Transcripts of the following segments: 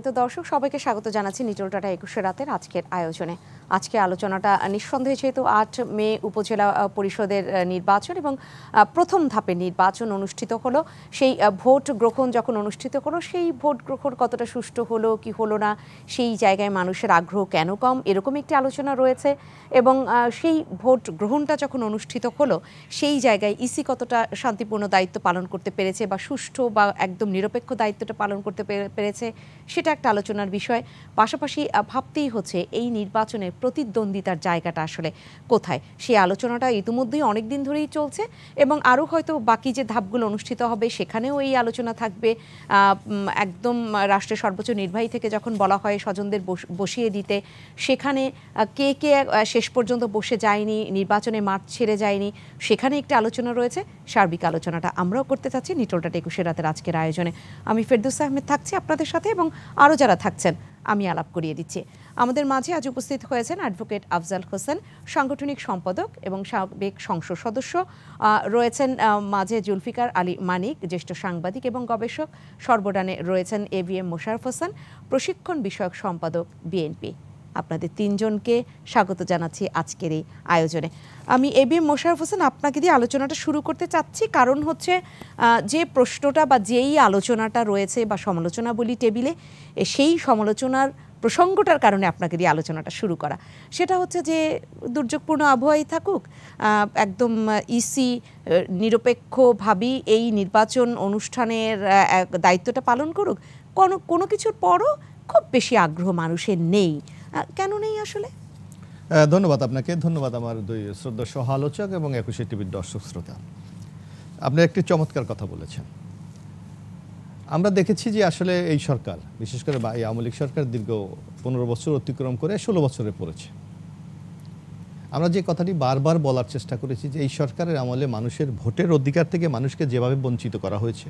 সম্মানিত দর্শক সবাইকে স্বাগত জানাচ্ছি নিটল টাটা একুশে রাতের আজকের আয়োজনে আজকে আলোচনাটা নিঃসন্দেহে যেহেতু আট মে উপজেলা পরিষদের নির্বাচন এবং প্রথম ধাপে নির্বাচন অনুষ্ঠিত হলো সেই ভোট গ্রহণ যখন অনুষ্ঠিত হলো সেই ভোট গ্রহণ কতটা সুষ্ঠু হলো কি হলো না সেই জায়গায় মানুষের আগ্রহ কেন কম এরকম একটি আলোচনা রয়েছে এবং সেই ভোট গ্রহণটা যখন অনুষ্ঠিত হলো সেই জায়গায় ইসি কতটা শান্তিপূর্ণ দায়িত্ব পালন করতে পেরেছে বা সুষ্ঠু বা একদম নিরপেক্ষ দায়িত্বটা পালন করতে পেরেছে সেটা এটা একটা আলোচনার বিষয় পাশাপাশি ভাবতেই হচ্ছে এই নির্বাচনের প্রতিদ্বন্দ্বিতার জায়গাটা আসলে কোথায় সেই আলোচনাটা ইতিমধ্যেই অনেক দিন ধরেই চলছে এবং আরও হয়তো বাকি যে ধাপগুলো অনুষ্ঠিত হবে সেখানেও এই আলোচনা থাকবে একদম রাষ্ট্রের সর্বোচ্চ নির্বাহী থেকে যখন বলা হয় স্বজনদের বসিয়ে দিতে সেখানে কে কে শেষ পর্যন্ত বসে যায়নি নির্বাচনে মাঠ ছেড়ে যায়নি সেখানে একটা আলোচনা রয়েছে সার্বিক আলোচনাটা আমরাও করতে চাচ্ছি নিটোলটা একুশের রাতের আজকের আয়োজনে আমি ফেরদুস আহমেদ থাকছি আপনাদের সাথে এবং আরও যারা থাকছেন আমি আলাপ করিয়ে দিচ্ছি আমাদের মাঝে আজ উপস্থিত হয়েছেন অ্যাডভোকেট আফজাল হোসেন সাংগঠনিক সম্পাদক এবং সাবেক সংসদ সদস্য রয়েছেন মাঝে জুলফিকার আলী মানিক জ্যেষ্ঠ সাংবাদিক এবং গবেষক সর্বডানে রয়েছেন A B M Mosharraf Hossain প্রশিক্ষণ বিষয়ক সম্পাদক বিএনপি আপনাদের তিনজনকে স্বাগত জানাচ্ছি আজকের এই আয়োজনে আমি এ বি মোশারফ হোসেন আপনাকে দিয়ে আলোচনাটা শুরু করতে চাচ্ছি কারণ হচ্ছে যে প্রশ্নটা বা যেই আলোচনাটা রয়েছে বা সমালোচনা বলি টেবিলে সেই সমালোচনার প্রসঙ্গটার কারণে আপনাকে দিয়ে আলোচনাটা শুরু করা সেটা হচ্ছে যে দুর্যোগপূর্ণ আবহাওয়াই থাকুক একদম ইসি নিরপেক্ষভাবেই এই নির্বাচন অনুষ্ঠানের দায়িত্বটা পালন করুক কোনো কোনো কিছুর পরও খুব বেশি আগ্রহ মানুষের নেই কেন নেই আসলে ধন্যবাদ আপনাকে ধন্যবাদ আমার দুই শ্রদ্ধা সহ আলোচক এবং একুশে টিভির দর্শক শ্রোতা আপনি একটি চমৎকার কথা বলেছেন আমরা দেখেছি যে আসলে এই সরকার বিশেষ করে এই আওয়ামী লীগ সরকার দীর্ঘ পনেরো বছর অতিক্রম করে ষোলো বছরে পড়েছে আমরা যে কথাটি বারবার বলার চেষ্টা করেছি যে এই সরকারের আমলে মানুষের ভোটের অধিকার থেকে মানুষকে যেভাবে বঞ্চিত করা হয়েছে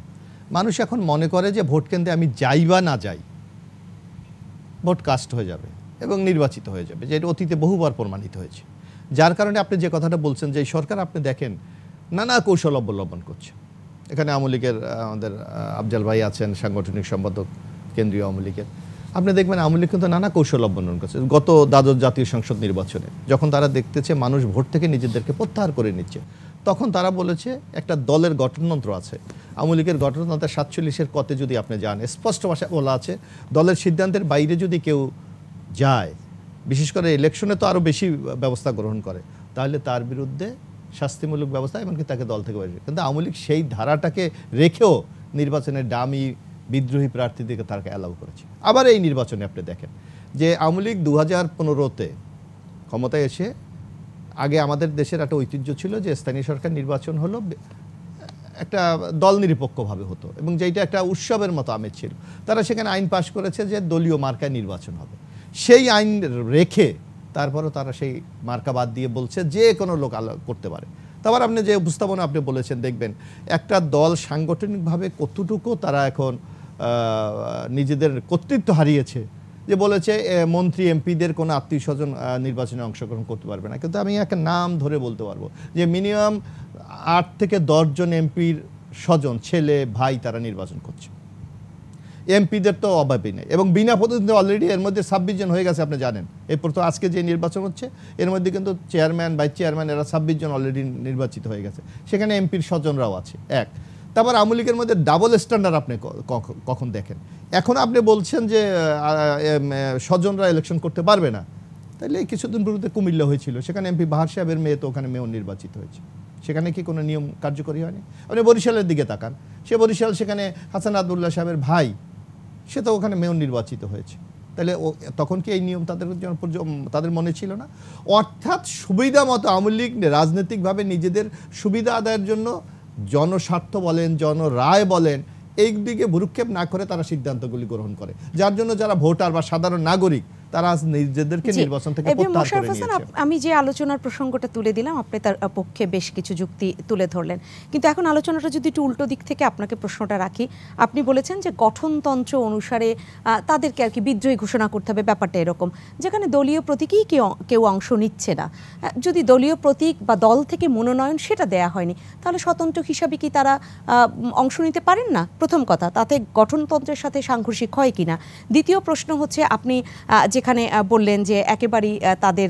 মানুষ এখন মনে করে যে ভোট কেন্দ্রে আমি যাই বা না যাই ভোট কাস্ট হয়ে যাবে এবং নির্বাচিত হয়ে যাবে এটা অতীতে বহুবার প্রমাণিত হয়েছে যার কারণে আপনি যে কথাটা বলছেন যে সরকার আপনি দেখেন নানা কৌশল অবলম্বন করছে এখানে আওয়ামী লীগের আমাদের আফজাল ভাই আছেন সাংগঠনিক সম্পাদক কেন্দ্রীয় আওয়ামী লীগের আপনি দেখবেন আওয়ামী লীগ কিন্তু নানা কৌশল অবলম্বন করছে গত দ্বাদশ জাতীয় সংসদ নির্বাচনে যখন তারা দেখতেছে মানুষ ভোট থেকে নিজেদেরকে প্রত্যাহার করে নিচ্ছে তখন তারা বলেছে একটা দলের গঠনতন্ত্র আছে আওয়ামী লীগের গঠনতন্ত্র সাতচল্লিশের কতে যদি আপনি যান স্পষ্ট ভাষায় বলা আছে দলের সিদ্ধান্তের বাইরে যদি কেউ যায় বিশেষ করে ইলেকশনে তো আরও বেশি ব্যবস্থা গ্রহণ করে তাহলে তার বিরুদ্ধে শাস্তিমূলক ব্যবস্থা এমনকি তাকে দল থেকে বেরিয়ে কিন্তু আওয়ামী লীগ সেই ধারাটাকে রেখেও নির্বাচনে ডামি বিদ্রোহী প্রার্থীদেরকে তাকে অ্যালাউ করেছে আবার এই নির্বাচনে আপনি দেখেন যে আওয়ামী লীগ দু হাজার পনেরোতে ক্ষমতায় এসে আগে আমাদের দেশের একটা ঐতিহ্য ছিল যে স্থানীয় সরকার নির্বাচন হল একটা দল নিরপেক্ষভাবে হতো এবং যেটা একটা উৎসবের মতো আমেজ ছিল তারা সেখানে আইন পাশ করেছে যে দলীয় মার্কায় নির্বাচন হবে সেই আইন রেখে তারপরও তারা সেই মার্কা বাদ দিয়ে বলছে যে কোনো লোক আলো করতে পারে তারপর আপনি যে উপস্থাপনা আপনি বলেছেন দেখবেন একটা দল সাংগঠনিকভাবে কতটুকু তারা এখন নিজেদের কর্তৃত্ব হারিয়েছে যে বলেছে মন্ত্রী এমপিদের কোনো আত্মীয় স্বজন নির্বাচনে অংশগ্রহণ করতে পারবে না কিন্তু আমি একটা নাম ধরে বলতে পারবো যে মিনিমাম আট থেকে দশজন এমপির স্বজন ছেলে ভাই তারা নির্বাচন করছে এমপিদের তো অভাবই নেই এবং বিনা প্রতিদ্বন্দ্বী অলরেডি এর মধ্যে ছাব্বিশ জন হয়ে গেছে আপনি জানেন এরপর তো আজকে যে নির্বাচন হচ্ছে এর মধ্যে কিন্তু চেয়ারম্যান ভাইস চেয়ারম্যান এরা ছাব্বিশ জন অলরেডি নির্বাচিত হয়ে গেছে সেখানে এমপির স্বজনরাও আছে এক তারপর আওয়ামী লীগের মধ্যে ডাবল স্ট্যান্ডার্ড আপনি কখন দেখেন এখন আপনি বলছেন যে স্বজনরা ইলেকশন করতে পারবে না তাহলে কিছুদিন পূর্বে কুমিল্লা হয়েছিল সেখানে এমপি বাহার সাহেবের মেয়ে তো ওখানে মেয়র নির্বাচিত হয়েছে সেখানে কি কোনো নিয়ম কার্যকরী হয়নি আপনি বরিশালের দিকে তাকান সে বরিশাল সেখানে হাসান আবদুল্লাহ সাহেবের ভাই সে তো ওখানে মেয়র নির্বাচিত হয়েছে তাহলে ও তখন কি এই নিয়ম তাদের তাদের মনে ছিল না অর্থাৎ সুবিধা মতো আওয়ামী লীগ রাজনৈতিকভাবে নিজেদের সুবিধা আদায়ের জন্য জনস্বার্থ বলেন জনরায় বলেন এই দিকে ভুরুক্ষেপ না করে তারা সিদ্ধান্তগুলি গ্রহণ করে যার জন্য যারা ভোটার বা সাধারণ নাগরিক তারা আজ নিজেদেরকে নির্বাচন থেকে প্রত্যাহার করে নিয়েছে আমি যে আলোচনার প্রসঙ্গটা তুলে দিলাম আপনি তার পক্ষে বেশ কিছু যুক্তি তুলে ধরলেন কিন্তু এখন আলোচনাটা যদি একটু উল্টো দিক থেকে আপনাকে প্রশ্নটা রাখি আপনি বলেছেন যে গঠনতন্ত্র অনুসারে তাদেরকে আর কি বিদ্রোহী ঘোষণা করতে হবে ব্যাপারটা এরকম যেখানে দলীয় প্রতীকেই কেউ কেউ অংশ নিচ্ছে না যদি দলীয় প্রতীক বা দল থেকে মনোনয়ন সেটা দেয়া হয়নি তাহলে স্বতন্ত্র হিসাবে কি তারা অংশ নিতে পারেন না প্রথম কথা তাতে গঠনতন্ত্রের সাথে সাংঘর্ষিক হয় কি না দ্বিতীয় প্রশ্ন হচ্ছে আপনি যে যেখানে বললেন যে একেবারেই তাদের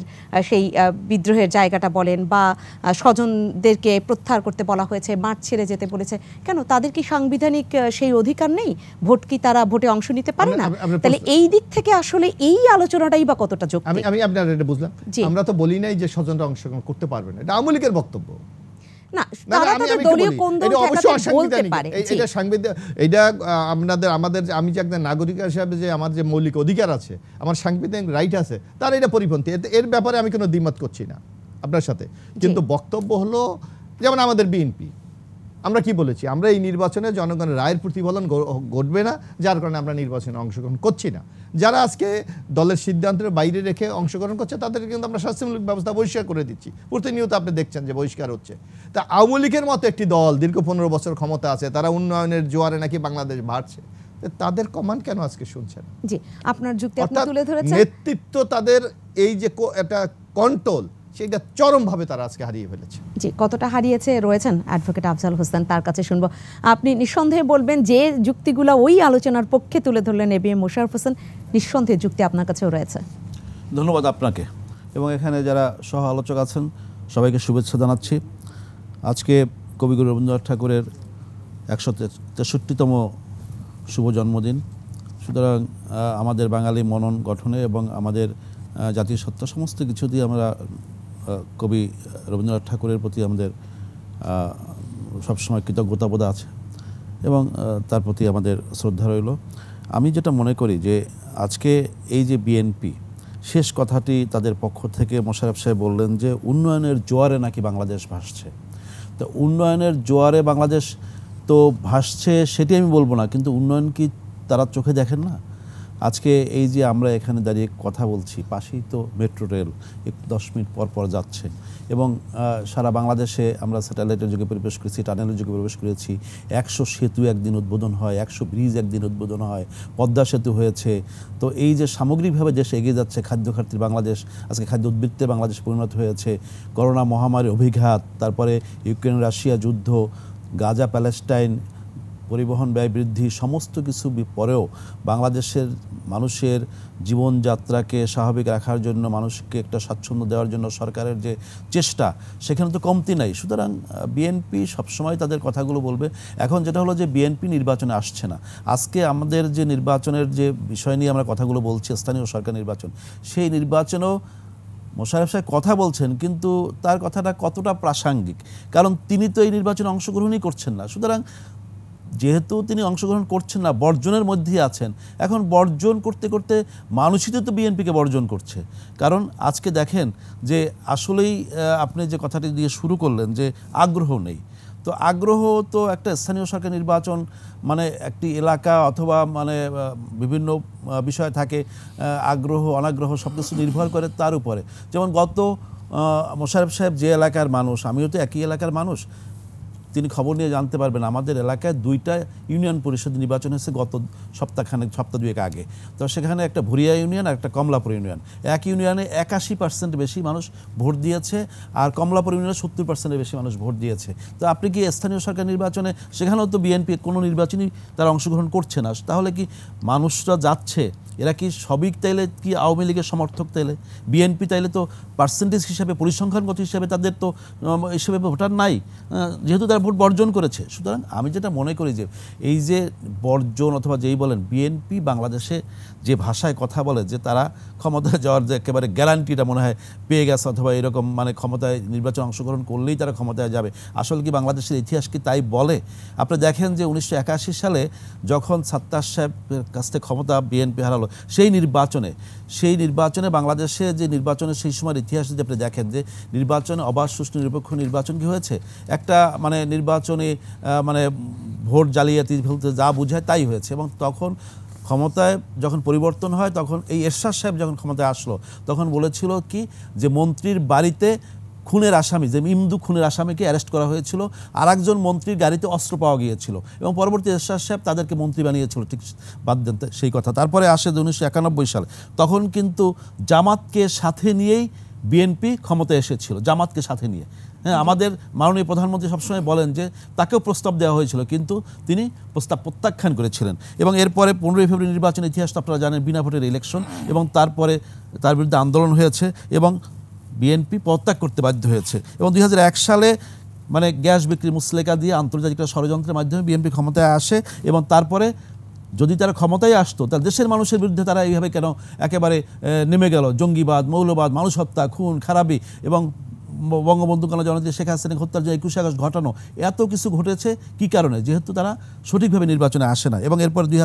সেই বিদ্রোহের জায়গাটা বলেন বা স্বজনদেরকে প্রত্যাহার করতে বলা হয়েছে মাঠ ছেড়ে যেতে বলেছে কেন তাদের কি সাংবিধানিক সেই অধিকার নেই ভোট কি তারা ভোটে অংশ নিতে পারে না তাহলে এই দিক থেকে আসলে এই আলোচনাটাই বা কতটা যোগ আমি আমি আপনার এটা বুঝলাম আমরা তো বলি নাই যে স্বজনরা অংশগ্রহণ করতে পারবে না এটা আওয়ামী লীগের বক্তব্য মানে আপনাদের আমাদের আমি যে নাগরিক হিসাবে যে আমার যে মৌলিক অধিকার আছে আমার সাংবিধানিক রাইট আছে তার এটা এর ব্যাপারে আমি কোনো করছি না আপনার সাথে কিন্তু বক্তব্য হলো যেমন আমাদের বিএনপি আমরা কি বলেছি আমরা এই নির্বাচনে জনগণের রায়ের প্রতিফলন ঘটবে না যার কারণে আমরা নির্বাচনে অংশগ্রহণ করছি না যারা আজকে দলের সিদ্ধান্তের বাইরে রেখে অংশগ্রহণ করছে তাদেরকে কিন্তু আমরা শাস্তিমূলক ব্যবস্থা বহিষ্কার করে দিচ্ছি প্রতিনিয়ত আপনি দেখছেন যে বহিষ্কার হচ্ছে তা আওয়ামী লীগের মতো একটি দল দীর্ঘ পনেরো বছর ক্ষমতা আছে তারা উন্নয়নের জোয়ারে নাকি বাংলাদেশ বাড়ছে তাদের কমান্ড কেন আজকে শুনছেন জি আপনার যুক্তি তুলে ধরেছেন নেতৃত্ব তাদের এই যে একটা কন্ট্রোল সেটা চরমভাবে তারা আজকে হারিয়ে ফেলেছে জি কতটা হারিয়েছে রয়েছেন অ্যাডভোকেট আফজাল হোসেন তার কাছে শুনবো আপনি নিঃসন্দেহে বলবেন যে যুক্তিগুলো ওই আলোচনার পক্ষে তুলে ধরলেন এবিএম মোশারফ হোসেন নিঃসন্দেহে যুক্তি আপনার কাছেও রয়েছে ধন্যবাদ আপনাকে এবং এখানে যারা সহ আলোচক আছেন সবাইকে শুভেচ্ছা জানাচ্ছি আজকে কবিগুরু রবীন্দ্রনাথ ঠাকুরের একশো তেষট্টিতম শুভ জন্মদিন সুতরাং আমাদের বাঙালি মনন গঠনে এবং আমাদের জাতীয় সত্তা সমস্ত কিছু দিয়ে আমরা কবি রবীন্দ্রনাথ ঠাকুরের প্রতি আমাদের সবসময় কৃতজ্ঞতাবোধ আছে এবং তার প্রতি আমাদের শ্রদ্ধা রইল আমি যেটা মনে করি যে আজকে এই যে বিএনপি শেষ কথাটি তাদের পক্ষ থেকে মোশারফ সাহেব বললেন যে উন্নয়নের জোয়ারে নাকি বাংলাদেশ ভাসছে তো উন্নয়নের জোয়ারে বাংলাদেশ তো ভাসছে সেটি আমি বলবো না কিন্তু উন্নয়ন কি তারা চোখে দেখেন না আজকে এই যে আমরা এখানে দাঁড়িয়ে কথা বলছি পাশেই তো মেট্রো রেল দশ মিনিট পর পর যাচ্ছে এবং সারা বাংলাদেশে আমরা স্যাটেলাইটের যুগে প্রবেশ করেছি টানেলের যুগে প্রবেশ করেছি একশো সেতু একদিন উদ্বোধন হয় একশো ব্রিজ একদিন উদ্বোধন হয় পদ্মা সেতু হয়েছে তো এই যে সামগ্রিকভাবে দেশে এগিয়ে যাচ্ছে খাদ্য খাতির বাংলাদেশ আজকে খাদ্য উদ্বৃত্তে বাংলাদেশ পরিণত হয়েছে করোনা মহামারী অভিঘাত তারপরে ইউক্রেন রাশিয়া যুদ্ধ গাজা প্যালেস্টাইন পরিবহন ব্যয় বৃদ্ধি সমস্ত কিছু পরেও বাংলাদেশের মানুষের জীবনযাত্রাকে স্বাভাবিক রাখার জন্য মানুষকে একটা স্বাচ্ছন্দ্য দেওয়ার জন্য সরকারের যে চেষ্টা সেখানে তো কমতি নাই সুতরাং বিএনপি সবসময় তাদের কথাগুলো বলবে এখন যেটা হলো যে বিএনপি নির্বাচনে আসছে না আজকে আমাদের যে নির্বাচনের যে বিষয় নিয়ে আমরা কথাগুলো বলছি স্থানীয় সরকার নির্বাচন সেই নির্বাচনেও মোশারফ সাহেব কথা বলছেন কিন্তু তার কথাটা কতটা প্রাসঙ্গিক কারণ তিনি তো এই নির্বাচনে অংশগ্রহণই করছেন না সুতরাং যেহেতু তিনি অংশগ্রহণ করছেন না বর্জনের মধ্যেই আছেন এখন বর্জন করতে করতে মানুষই তো বিএনপিকে বর্জন করছে কারণ আজকে দেখেন যে আসলেই আপনি যে কথাটি দিয়ে শুরু করলেন যে আগ্রহ নেই তো আগ্রহ তো একটা স্থানীয় সরকার নির্বাচন মানে একটি এলাকা অথবা মানে বিভিন্ন বিষয় থাকে আগ্রহ অনাগ্রহ সব কিছু নির্ভর করে তার উপরে যেমন গত মোশারফ সাহেব যে এলাকার মানুষ আমিও তো একই এলাকার মানুষ তিনি খবর নিয়ে জানতে পারবেন আমাদের এলাকায় দুইটা ইউনিয়ন পরিষদ নির্বাচন হয়েছে গত সপ্তাহখানে সপ্তাহ দুয়েক আগে তো সেখানে একটা ভুরিয়া ইউনিয়ন আর একটা কমলাপুর ইউনিয়ন এক ইউনিয়নে একাশি পার্সেন্ট বেশি মানুষ ভোট দিয়েছে আর কমলাপুর ইউনিয়নে সত্তর পার্সেন্টের বেশি মানুষ ভোট দিয়েছে তো আপনি কি স্থানীয় সরকার নির্বাচনে সেখানেও তো বিএনপি কোনো নির্বাচনই তারা অংশগ্রহণ করছে না তাহলে কি মানুষরা যাচ্ছে এরা কি সবিক তাইলে কি আওয়ামী লীগের সমর্থক তাইলে বিএনপি তাইলে তো পার্সেন্টেজ হিসাবে পরিসংখ্যানগত হিসাবে তাদের তো হিসেবে ভোটার নাই যেহেতু তারা ভোট বর্জন করেছে সুতরাং আমি যেটা মনে করি যে এই যে বর্জন অথবা যেই বলেন বিএনপি বাংলাদেশে যে ভাষায় কথা বলে যে তারা ক্ষমতায় যাওয়ার যে একেবারে গ্যারান্টিটা মনে হয় পেয়ে গেছে অথবা এরকম মানে ক্ষমতায় নির্বাচন অংশগ্রহণ করলেই তারা ক্ষমতায় যাবে আসলে কি বাংলাদেশের ইতিহাস কি তাই বলে আপনি দেখেন যে উনিশশো সালে যখন সাত্তার সাহেবের কাছ থেকে ক্ষমতা বিএনপি হারালো সেই নির্বাচনে সেই নির্বাচনে বাংলাদেশে যে নির্বাচনের সেই সময়ের ইতিহাস যদি আপনি দেখেন যে নির্বাচনে অবাধ সুষ্ঠু নিরপেক্ষ নির্বাচন কি হয়েছে একটা মানে নির্বাচনে মানে ভোট জালিয়াতি ফেলতে যা বোঝায় তাই হয়েছে এবং তখন ক্ষমতায় যখন পরিবর্তন হয় তখন এই এরশাদ সাহেব যখন ক্ষমতায় আসলো তখন বলেছিল কি যে মন্ত্রীর বাড়িতে খুনের আসামি যে ইমদু খুনের আসামিকে অ্যারেস্ট করা হয়েছিল আর একজন মন্ত্রীর গাড়িতে অস্ত্র পাওয়া গিয়েছিল এবং পরবর্তী এরশাদ সাহেব তাদেরকে মন্ত্রী বানিয়েছিল ঠিক বাদ দেন সেই কথা তারপরে আসে উনিশশো একানব্বই সাল তখন কিন্তু জামাতকে সাথে নিয়েই বিএনপি ক্ষমতায় এসেছিল জামাতকে সাথে নিয়ে হ্যাঁ আমাদের মাননীয় প্রধানমন্ত্রী সবসময় বলেন যে তাকেও প্রস্তাব দেওয়া হয়েছিল কিন্তু তিনি প্রস্তাব প্রত্যাখ্যান করেছিলেন এবং এরপরে পনেরোই ফেব্রুয়ারি নির্বাচন ইতিহাস আপনারা জানেন বিনা ভোটের ইলেকশন এবং তারপরে তার বিরুদ্ধে আন্দোলন হয়েছে এবং বিএনপি পদত্যাগ করতে বাধ্য হয়েছে এবং দুই সালে মানে গ্যাস বিক্রি মুসলেকা দিয়ে আন্তর্জাতিক ষড়যন্ত্রের মাধ্যমে বিএনপি ক্ষমতায় আসে এবং তারপরে যদি তারা ক্ষমতায় আসতো তার দেশের মানুষের বিরুদ্ধে তারা এইভাবে কেন একেবারে নেমে গেল জঙ্গিবাদ মৌলবাদ মানুষ হত্যা খুন খারাপি এবং বঙ্গবন্ধু কালা জনতা শেখ হাসিনা হত্যার যে একুশে আগস্ট ঘটানো এত কিছু ঘটেছে কি কারণে যেহেতু তারা সঠিকভাবে নির্বাচনে আসে না এবং এরপর দুই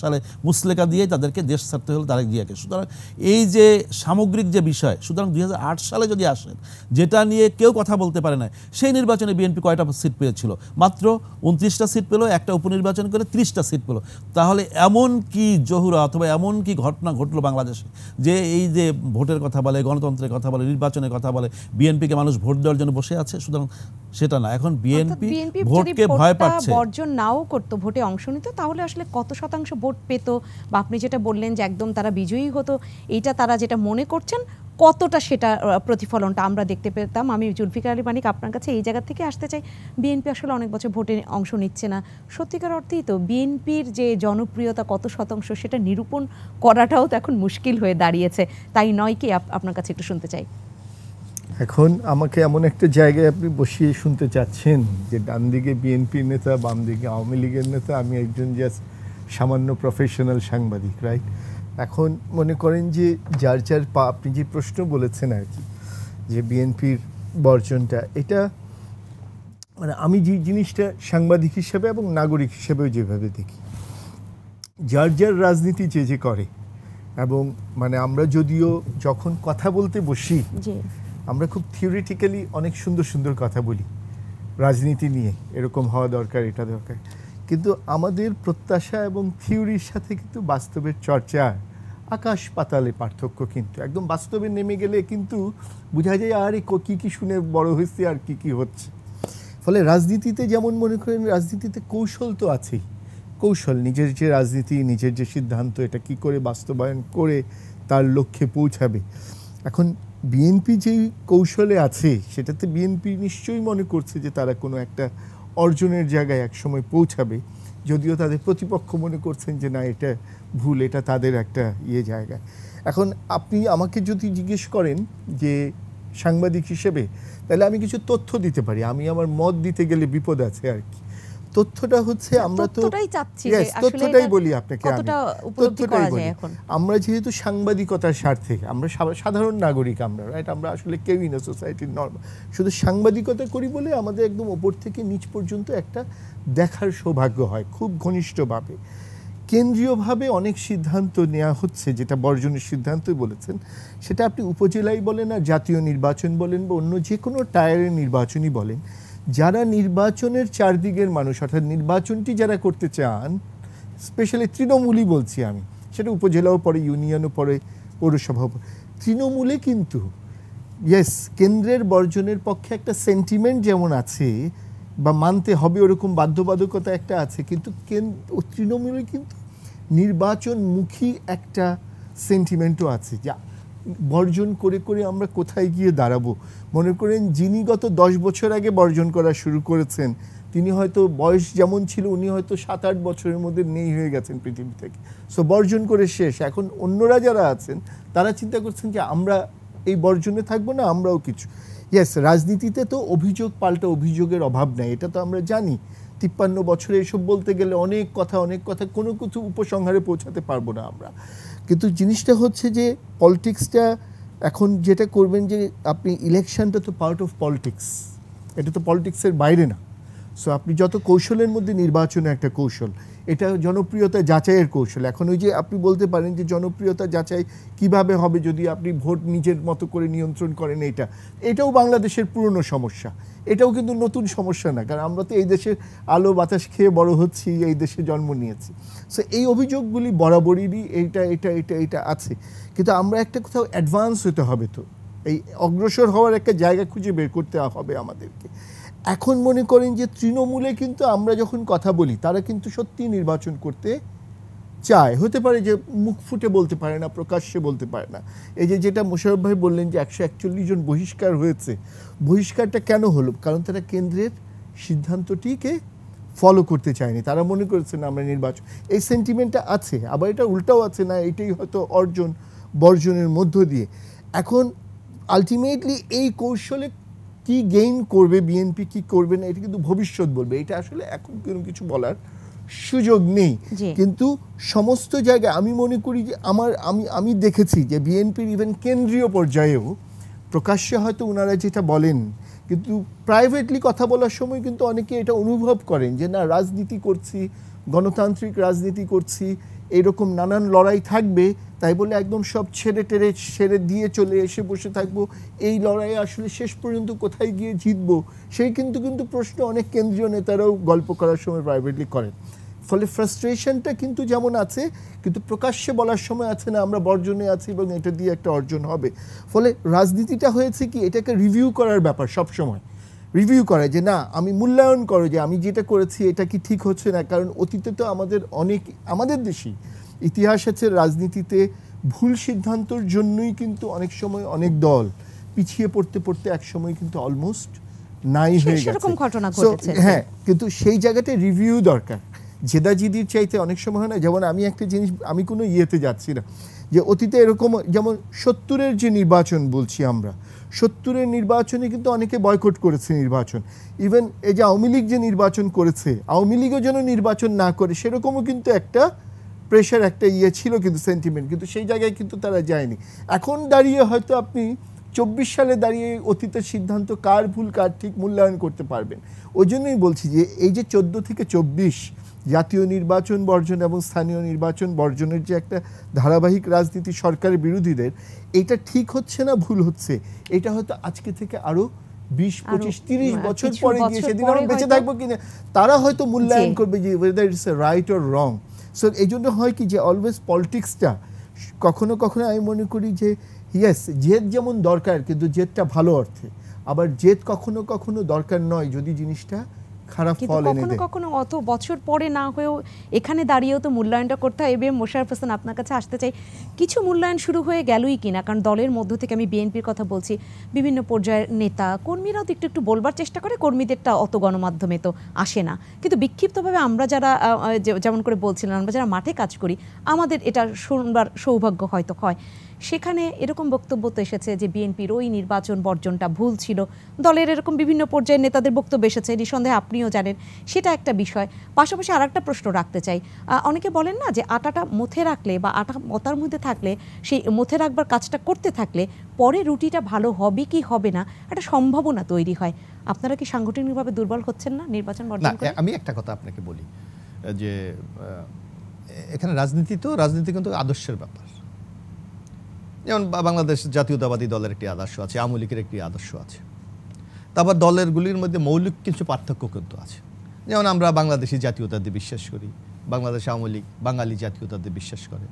সালে মুসলেকা দিয়ে তাদেরকে দেশ ছাড়তে হলো তারেক জিয়াকে সুতরাং এই যে সামগ্রিক যে বিষয় সুতরাং দুই সালে যদি আসেন যেটা নিয়ে কেউ কথা বলতে পারে না সেই নির্বাচনে বিএনপি কয়টা সিট পেয়েছিল মাত্র উনত্রিশটা সিট পেলো একটা উপনির্বাচন করে ত্রিশটা সিট পেলো তাহলে এমন কি জহুরা অথবা এমন কি ঘটনা ঘটলো বাংলাদেশে যে এই যে ভোটের কথা বলে গণতন্ত্রের কথা বলে নির্বাচনের কথা বলে বিএনপিকে মানুষ ভোট দেওয়ার জন্য বসে আছে সুতরাং সেটা না এখন বিএনপি ভোটকে ভয় পাচ্ছে বর্জন নাও করত ভোটে অংশ নিত তাহলে আসলে কত শতাংশ ভোট পেত বা আপনি যেটা বললেন যে একদম তারা বিজয়ী হতো এইটা তারা যেটা মনে করছেন কতটা সেটা প্রতিফলনটা আমরা দেখতে পেতাম আমি জুলফিকার আলী মানিক আপনার কাছে এই জায়গা থেকে আসতে চাই বিএনপি আসলে অনেক বছর ভোটে অংশ নিচ্ছে না সত্যিকার অর্থেই তো বিএনপির যে জনপ্রিয়তা কত শতাংশ সেটা নিরূপণ করাটাও তো এখন মুশকিল হয়ে দাঁড়িয়েছে তাই নয় কি আপনার কাছে একটু শুনতে চাই এখন আমাকে এমন একটা জায়গায় আপনি বসিয়ে শুনতে চাচ্ছেন যে ডান দিকে বিএনপির নেতা বাম দিকে আওয়ামী লীগের নেতা আমি একজন জাস্ট সামান্য প্রফেশনাল সাংবাদিক রাইট এখন মনে করেন যে যার যার পা আপনি যে প্রশ্ন বলেছেন আর কি যে বিএনপির বর্জনটা এটা মানে আমি যে জিনিসটা সাংবাদিক হিসেবে এবং নাগরিক হিসেবেও যেভাবে দেখি যার যার রাজনীতি যে যে করে এবং মানে আমরা যদিও যখন কথা বলতে বসি আমরা খুব থিওরিটিক্যালি অনেক সুন্দর সুন্দর কথা বলি রাজনীতি নিয়ে এরকম হওয়া দরকার এটা দরকার কিন্তু আমাদের প্রত্যাশা এবং থিওরির সাথে কিন্তু বাস্তবের চর্চা আকাশ পাতালে পার্থক্য কিন্তু একদম বাস্তবে নেমে গেলে কিন্তু বোঝা যায় আর কী কী শুনে বড় হয়েছে আর কি কি হচ্ছে ফলে রাজনীতিতে যেমন মনে করেন রাজনীতিতে কৌশল তো আছেই কৌশল নিজের যে রাজনীতি নিজের যে সিদ্ধান্ত এটা কি করে বাস্তবায়ন করে তার লক্ষ্যে পৌঁছাবে এখন বিএনপি যেই কৌশলে আছে সেটাতে বিএনপি নিশ্চয়ই মনে করছে যে তারা কোনো একটা অর্জনের জায়গায় একসময় পৌঁছাবে যদিও তাদের প্রতিপক্ষ মনে করছেন যে না এটা ভুল এটা তাদের একটা ইয়ে জায়গা এখন আপনি আমাকে যদি জিজ্ঞেস করেন যে সাংবাদিক হিসেবে তাহলে আমি কিছু তথ্য দিতে পারি আমি আমার মত দিতে গেলে বিপদ আছে আর কি তথ্যটা হচ্ছে মানে আমরা তো তথ্যটাই বলি আপনাকে তথ্যটাই বলি আমরা যেহেতু সাংবাদিকতার স্বার্থে আমরা সাধারণ নাগরিক আমরা রাইট আমরা আসলে কেউই না সোসাইটির নর্মাল শুধু সাংবাদিকতা করি বলে আমাদের একদম ওপর থেকে নিচ পর্যন্ত একটা দেখার সৌভাগ্য হয় খুব ঘনিষ্ঠভাবে কেন্দ্রীয়ভাবে অনেক সিদ্ধান্ত নেওয়া হচ্ছে যেটা বর্জনের সিদ্ধান্ত বলেছেন সেটা আপনি উপজেলায় বলেন আর জাতীয় নির্বাচন বলেন বা অন্য যে কোনো টায়ারের নির্বাচনই বলেন যারা নির্বাচনের চারদিকের মানুষ অর্থাৎ নির্বাচনটি যারা করতে চান স্পেশালি তৃণমূলই বলছি আমি সেটা উপজেলাও পরে ইউনিয়নও পরে পৌরসভাও তৃণমূলে কিন্তু ইয়েস কেন্দ্রের বর্জনের পক্ষে একটা সেন্টিমেন্ট যেমন আছে বা মানতে হবে ওরকম বাধ্যবাধকতা একটা আছে কিন্তু তৃণমূলে কিন্তু নির্বাচনমুখী একটা সেন্টিমেন্টও আছে যা বর্জন করে করে আমরা কোথায় গিয়ে দাঁড়াবো মনে করেন যিনি গত দশ বছর আগে বর্জন করা শুরু করেছেন তিনি হয়তো বয়স যেমন ছিল উনি হয়তো সাত আট বছরের মধ্যে নেই হয়ে গেছেন পৃথিবী থেকে সো বর্জন করে শেষ এখন অন্যরা যারা আছেন তারা চিন্তা করছেন যে আমরা এই বর্জনে থাকবো না আমরাও কিছু ইয়েস রাজনীতিতে তো অভিযোগ পাল্টা অভিযোগের অভাব নাই এটা তো আমরা জানি তিপ্পান্ন বছরে এসব বলতে গেলে অনেক কথা অনেক কথা কোনো কিছু উপসংহারে পৌঁছাতে পারবো না আমরা কিন্তু জিনিসটা হচ্ছে যে পলিটিক্সটা এখন যেটা করবেন যে আপনি ইলেকশনটা তো পার্ট অফ পলিটিক্স এটা তো পলিটিক্সের বাইরে না সো আপনি যত কৌশলের মধ্যে নির্বাচনে একটা কৌশল এটা জনপ্রিয়তা যাচাইয়ের কৌশল এখন ওই যে আপনি বলতে পারেন যে জনপ্রিয়তা যাচাই কিভাবে হবে যদি আপনি ভোট নিজের মতো করে নিয়ন্ত্রণ করেন এটা এটাও বাংলাদেশের পুরনো সমস্যা এটাও কিন্তু নতুন সমস্যা না কারণ আমরা তো এই দেশের আলো বাতাস খেয়ে বড় হচ্ছি এই দেশে জন্ম নিয়েছি সো এই অভিযোগগুলি বরাবরই এইটা এটা এটা এটা আছে কিন্তু আমরা একটা কোথাও অ্যাডভান্স হতে হবে তো এই অগ্রসর হওয়ার একটা জায়গা খুঁজে বের করতে হবে আমাদেরকে এখন মনে করেন যে তৃণমূলে কিন্তু আমরা যখন কথা বলি তারা কিন্তু সত্যি নির্বাচন করতে চায় হতে পারে যে মুখ ফুটে বলতে পারে না প্রকাশ্যে বলতে পারে না এই যে যেটা মোশারফ ভাই বললেন যে একশো একচল্লিশ জন বহিষ্কার হয়েছে বহিষ্কারটা কেন হলো কারণ তারা কেন্দ্রের সিদ্ধান্তটিকে ফলো করতে চায়নি তারা মনে না আমরা নির্বাচন এই সেন্টিমেন্টটা আছে আবার এটা উল্টাও আছে না এটাই হয়তো অর্জন বর্জনের মধ্য দিয়ে এখন আলটিমেটলি এই কৌশলে কি গেইন করবে বিএনপি কি করবে না এটা কিন্তু ভবিষ্যৎ বলবে এটা আসলে এখন কোনো কিছু বলার সুযোগ নেই কিন্তু সমস্ত জায়গায় আমি মনে করি যে আমার আমি আমি দেখেছি যে বিএনপির ইভেন কেন্দ্রীয় পর্যায়েও প্রকাশ্যে হয়তো ওনারা যেটা বলেন কিন্তু প্রাইভেটলি কথা বলার সময় কিন্তু অনেকে এটা অনুভব করেন যে না রাজনীতি করছি গণতান্ত্রিক রাজনীতি করছি এরকম নানান লড়াই থাকবে তাই বলে একদম সব ছেড়ে টেরে ছেড়ে দিয়ে চলে এসে বসে থাকবো এই লড়াই আসলে শেষ পর্যন্ত কোথায় গিয়ে জিতবো সেই কিন্তু কিন্তু প্রশ্ন অনেক কেন্দ্রীয় নেতারাও গল্প করার সময় প্রাইভেটলি করেন ফলে ফ্রাস্ট্রেশনটা কিন্তু যেমন আছে কিন্তু প্রকাশ্যে বলার সময় আছে না আমরা বর্জনে আছি এবং এটা দিয়ে একটা অর্জন হবে ফলে রাজনীতিটা হয়েছে কি এটাকে রিভিউ করার ব্যাপার সবসময় রিভিউ করে যে না আমি মূল্যায়ন করো যে আমি যেটা করেছি এটা কি ঠিক হচ্ছে না কারণ অতীতে তো আমাদের অনেক আমাদের দেশেই ইতিহাস আছে রাজনীতিতে ভুল সিদ্ধান্তর জন্যই কিন্তু অনেক সময় অনেক দল পিছিয়ে পড়তে পড়তে এক সময় কিন্তু অলমোস্ট নাই হয়ে গেছে হ্যাঁ কিন্তু সেই জায়গাতে রিভিউ দরকার জেদাজিদির চাইতে অনেক সময় হয় না যেমন আমি একটা জিনিস আমি কোনো ইয়েতে যাচ্ছি না যে অতীতে এরকম যেমন সত্তরের যে নির্বাচন বলছি আমরা সত্তরের নির্বাচনে কিন্তু অনেকে বয়কট করেছে নির্বাচন ইভেন এই যে আওয়ামী লীগ যে নির্বাচন করেছে আওয়ামী লীগও যেন নির্বাচন না করে সেরকমও কিন্তু একটা প্রেশার একটা ইয়ে ছিল কিন্তু সেন্টিমেন্ট কিন্তু সেই জায়গায় কিন্তু তারা যায়নি এখন দাঁড়িয়ে হয়তো আপনি চব্বিশ সালে দাঁড়িয়ে অতীতের সিদ্ধান্ত কার ভুল কার ঠিক মূল্যায়ন করতে পারবেন ওই জন্যই বলছি যে এই যে চোদ্দো থেকে চব্বিশ জাতীয় নির্বাচন বর্জন এবং স্থানীয় নির্বাচন বর্জনের যে একটা ধারাবাহিক রাজনীতি সরকারের বিরোধীদের এটা ঠিক হচ্ছে না ভুল হচ্ছে এটা হয়তো আজকে থেকে আরো বিশ পঁচিশ তিরিশ বছর পরে গিয়ে সেদিন আমরা বেঁচে থাকবো কিনা তারা হয়তো মূল্যায়ন করবে যে whether it's right or wrong so এই জন্য হয় কি যে অলওয়েজ পলিটিক্সটা কখনো কখনো আমি মনে করি যে ইয়েস জেদ যেমন দরকার কিন্তু জেদটা ভালো অর্থে আবার জেদ কখনো কখনো দরকার নয় যদি জিনিসটা খারাপ ফল এনে দেয় কখনো অত বছর পরে না হয়েও এখানে দাঁড়িয়েও তো মূল্যায়নটা করতে হয় এবিএম মোশারফ হোসেন আপনার কাছে আসতে চাই কিছু মূল্যায়ন শুরু হয়ে গেলই কিনা কারণ দলের মধ্য থেকে আমি বিএনপির কথা বলছি বিভিন্ন পর্যায়ের নেতা কর্মীরাও তো একটু একটু বলবার চেষ্টা করে কর্মীদেরটা অত গণমাধ্যমে তো আসে না কিন্তু বিক্ষিপ্তভাবে আমরা যারা যেমন করে বলছিলাম আমরা যারা মাঠে কাজ করি আমাদের এটা শুনবার সৌভাগ্য হয়তো হয় সেখানে এরকম বক্তব্য তো এসেছে যে বিএনপির ওই নির্বাচন বর্জনটা ভুল ছিল দলের এরকম বিভিন্ন পর্যায়ের নেতাদের বক্তব্য এসেছে নিঃসন্দেহে আপনিও জানেন সেটা একটা বিষয় পাশাপাশি আর একটা প্রশ্ন রাখতে চাই অনেকে বলেন না যে আটাটা মুথে রাখলে বা আটা মতার মধ্যে থাকলে সেই মুথে রাখবার কাজটা করতে থাকলে পরে রুটিটা ভালো হবে কি হবে না একটা সম্ভাবনা তৈরি হয় আপনারা কি সাংগঠনিকভাবে দুর্বল হচ্ছেন না নির্বাচন বর্জন আমি একটা কথা আপনাকে বলি যে এখানে রাজনীতি তো রাজনীতি কিন্তু আদর্শের ব্যাপার যেমন বাংলাদেশ জাতীয়তাবাদী দলের একটি আদর্শ আছে আওয়ামী লীগের একটি আদর্শ আছে তারপর দলেরগুলির মধ্যে মৌলিক কিছু পার্থক্য কিন্তু আছে যেমন আমরা বাংলাদেশি জাতীয়তাতে বিশ্বাস করি বাংলাদেশ আওয়ামী লীগ বাঙালি জাতীয়তাতে বিশ্বাস করে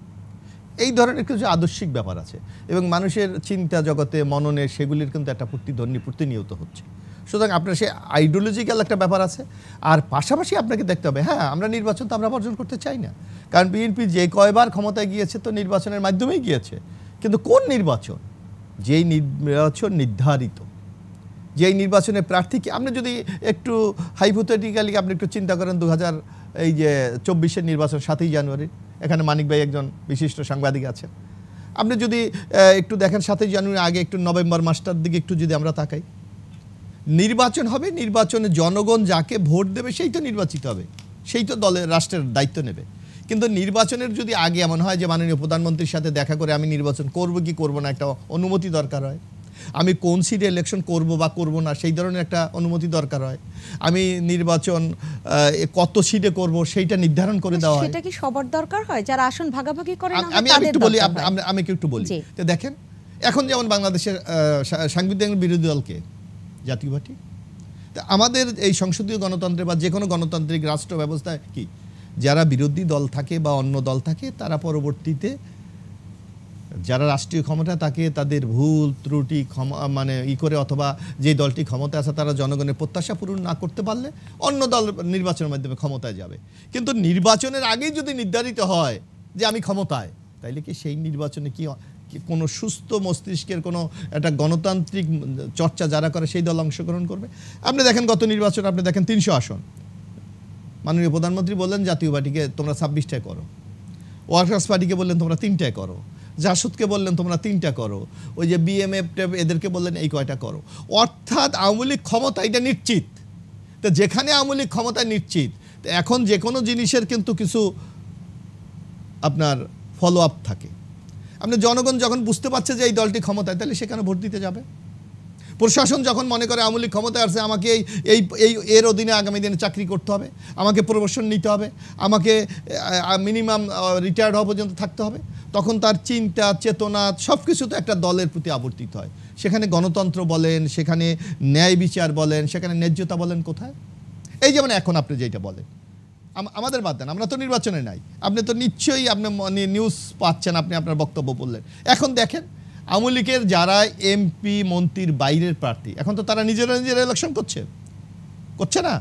এই ধরনের কিছু আদর্শিক ব্যাপার আছে এবং মানুষের চিন্তা জগতে মননে সেগুলির কিন্তু একটা প্রতিধ্বনি প্রতিনিয়ত হচ্ছে সুতরাং আপনার সে আইডিওলজিক্যাল একটা ব্যাপার আছে আর পাশাপাশি আপনাকে দেখতে হবে হ্যাঁ আমরা নির্বাচন তো আমরা বর্জন করতে চাই না কারণ বিএনপি যে কয়বার ক্ষমতায় গিয়েছে তো নির্বাচনের মাধ্যমেই গিয়েছে কিন্তু কোন নির্বাচন যেই নির্বাচন নির্ধারিত যেই নির্বাচনে প্রার্থীকে আপনি যদি একটু হাইপোথেটিক্যালি আপনি একটু চিন্তা করেন দু হাজার এই যে চব্বিশের নির্বাচন সাতই জানুয়ারির এখানে মানিক ভাই একজন বিশিষ্ট সাংবাদিক আছেন আপনি যদি একটু দেখেন সাতই জানুয়ারি আগে একটু নভেম্বর মাসটার দিকে একটু যদি আমরা তাকাই নির্বাচন হবে নির্বাচনে জনগণ যাকে ভোট দেবে সেই তো নির্বাচিত হবে সেই তো দলের রাষ্ট্রের দায়িত্ব নেবে কিন্তু নির্বাচনের যদি আগে এমন হয় যে মাননীয় প্রধানমন্ত্রীর সাথে দেখা করে আমি নির্বাচন করব কি করব না একটা অনুমতি দরকার হয় আমি কোন সিটে ইলেকশন করব বা করব না সেই ধরনের একটা অনুমতি দরকার হয় আমি নির্বাচন কত সিটে করব সেইটা নির্ধারণ করে দেওয়া হয় সেটা কি সবার দরকার হয় যারা আসন ভাগাভাগি করে না আমি একটু বলি আমি একটু বলি তো দেখেন এখন যেমন বাংলাদেশের সাংবিধানিক বিরোধী দলকে জাতীয় পার্টি আমাদের এই সংসদীয় গণতন্ত্রে বা যে কোনো গণতান্ত্রিক রাষ্ট্র ব্যবস্থায় কি যারা বিরোধী দল থাকে বা অন্য দল থাকে তারা পরবর্তীতে যারা রাষ্ট্রীয় ক্ষমতা তাকে তাদের ভুল ত্রুটি ক্ষমা মানে ই করে অথবা যে দলটি ক্ষমতা আছে তারা জনগণের প্রত্যাশা পূরণ না করতে পারলে অন্য দল নির্বাচনের মাধ্যমে ক্ষমতায় যাবে কিন্তু নির্বাচনের আগেই যদি নির্ধারিত হয় যে আমি ক্ষমতায় তাইলে কি সেই নির্বাচনে কি কোনো সুস্থ মস্তিষ্কের কোনো একটা গণতান্ত্রিক চর্চা যারা করে সেই দল অংশগ্রহণ করবে আপনি দেখেন গত নির্বাচন আপনি দেখেন তিনশো আসন মাননীয় প্রধানমন্ত্রী বললেন জাতীয় পার্টিকে তোমরা ছাব্বিশটায় করো ওয়ার্কার্স পার্টিকে বললেন তোমরা তিনটায় করো জাসুদকে বললেন তোমরা তিনটা করো ওই যে বিএমএফ এদেরকে বললেন এই কয়টা করো অর্থাৎ আওয়ামী লীগ ক্ষমতা এটা নিশ্চিত তো যেখানে আওয়ামী লীগ ক্ষমতা নিশ্চিত এখন যে কোনো জিনিসের কিন্তু কিছু আপনার ফলো আপ থাকে আপনি জনগণ যখন বুঝতে পারছে যে এই দলটি ক্ষমতায় তাহলে সেখানে ভোট দিতে যাবে প্রশাসন যখন মনে করে আওয়ামী ক্ষমতা ক্ষমতায় আসছে আমাকে এই এই এই এর অধীনে আগামী দিনে চাকরি করতে হবে আমাকে প্রমোশন নিতে হবে আমাকে মিনিমাম রিটায়ার্ড হওয়া পর্যন্ত থাকতে হবে তখন তার চিন্তা চেতনা সব কিছু তো একটা দলের প্রতি আবর্তিত হয় সেখানে গণতন্ত্র বলেন সেখানে ন্যায় বিচার বলেন সেখানে ন্যায্যতা বলেন কোথায় এই যেমন এখন আপনি যেটা বলেন আমাদের বাদ দেন আমরা তো নির্বাচনে নাই আপনি তো নিশ্চয়ই আপনি নিউজ পাচ্ছেন আপনি আপনার বক্তব্য বললেন এখন দেখেন আওয়ামী লীগের যারা এমপি মন্ত্রীর বাইরের প্রার্থী এখন তো তারা নিজেরা নিজেরা ইলেকশন করছে করছে না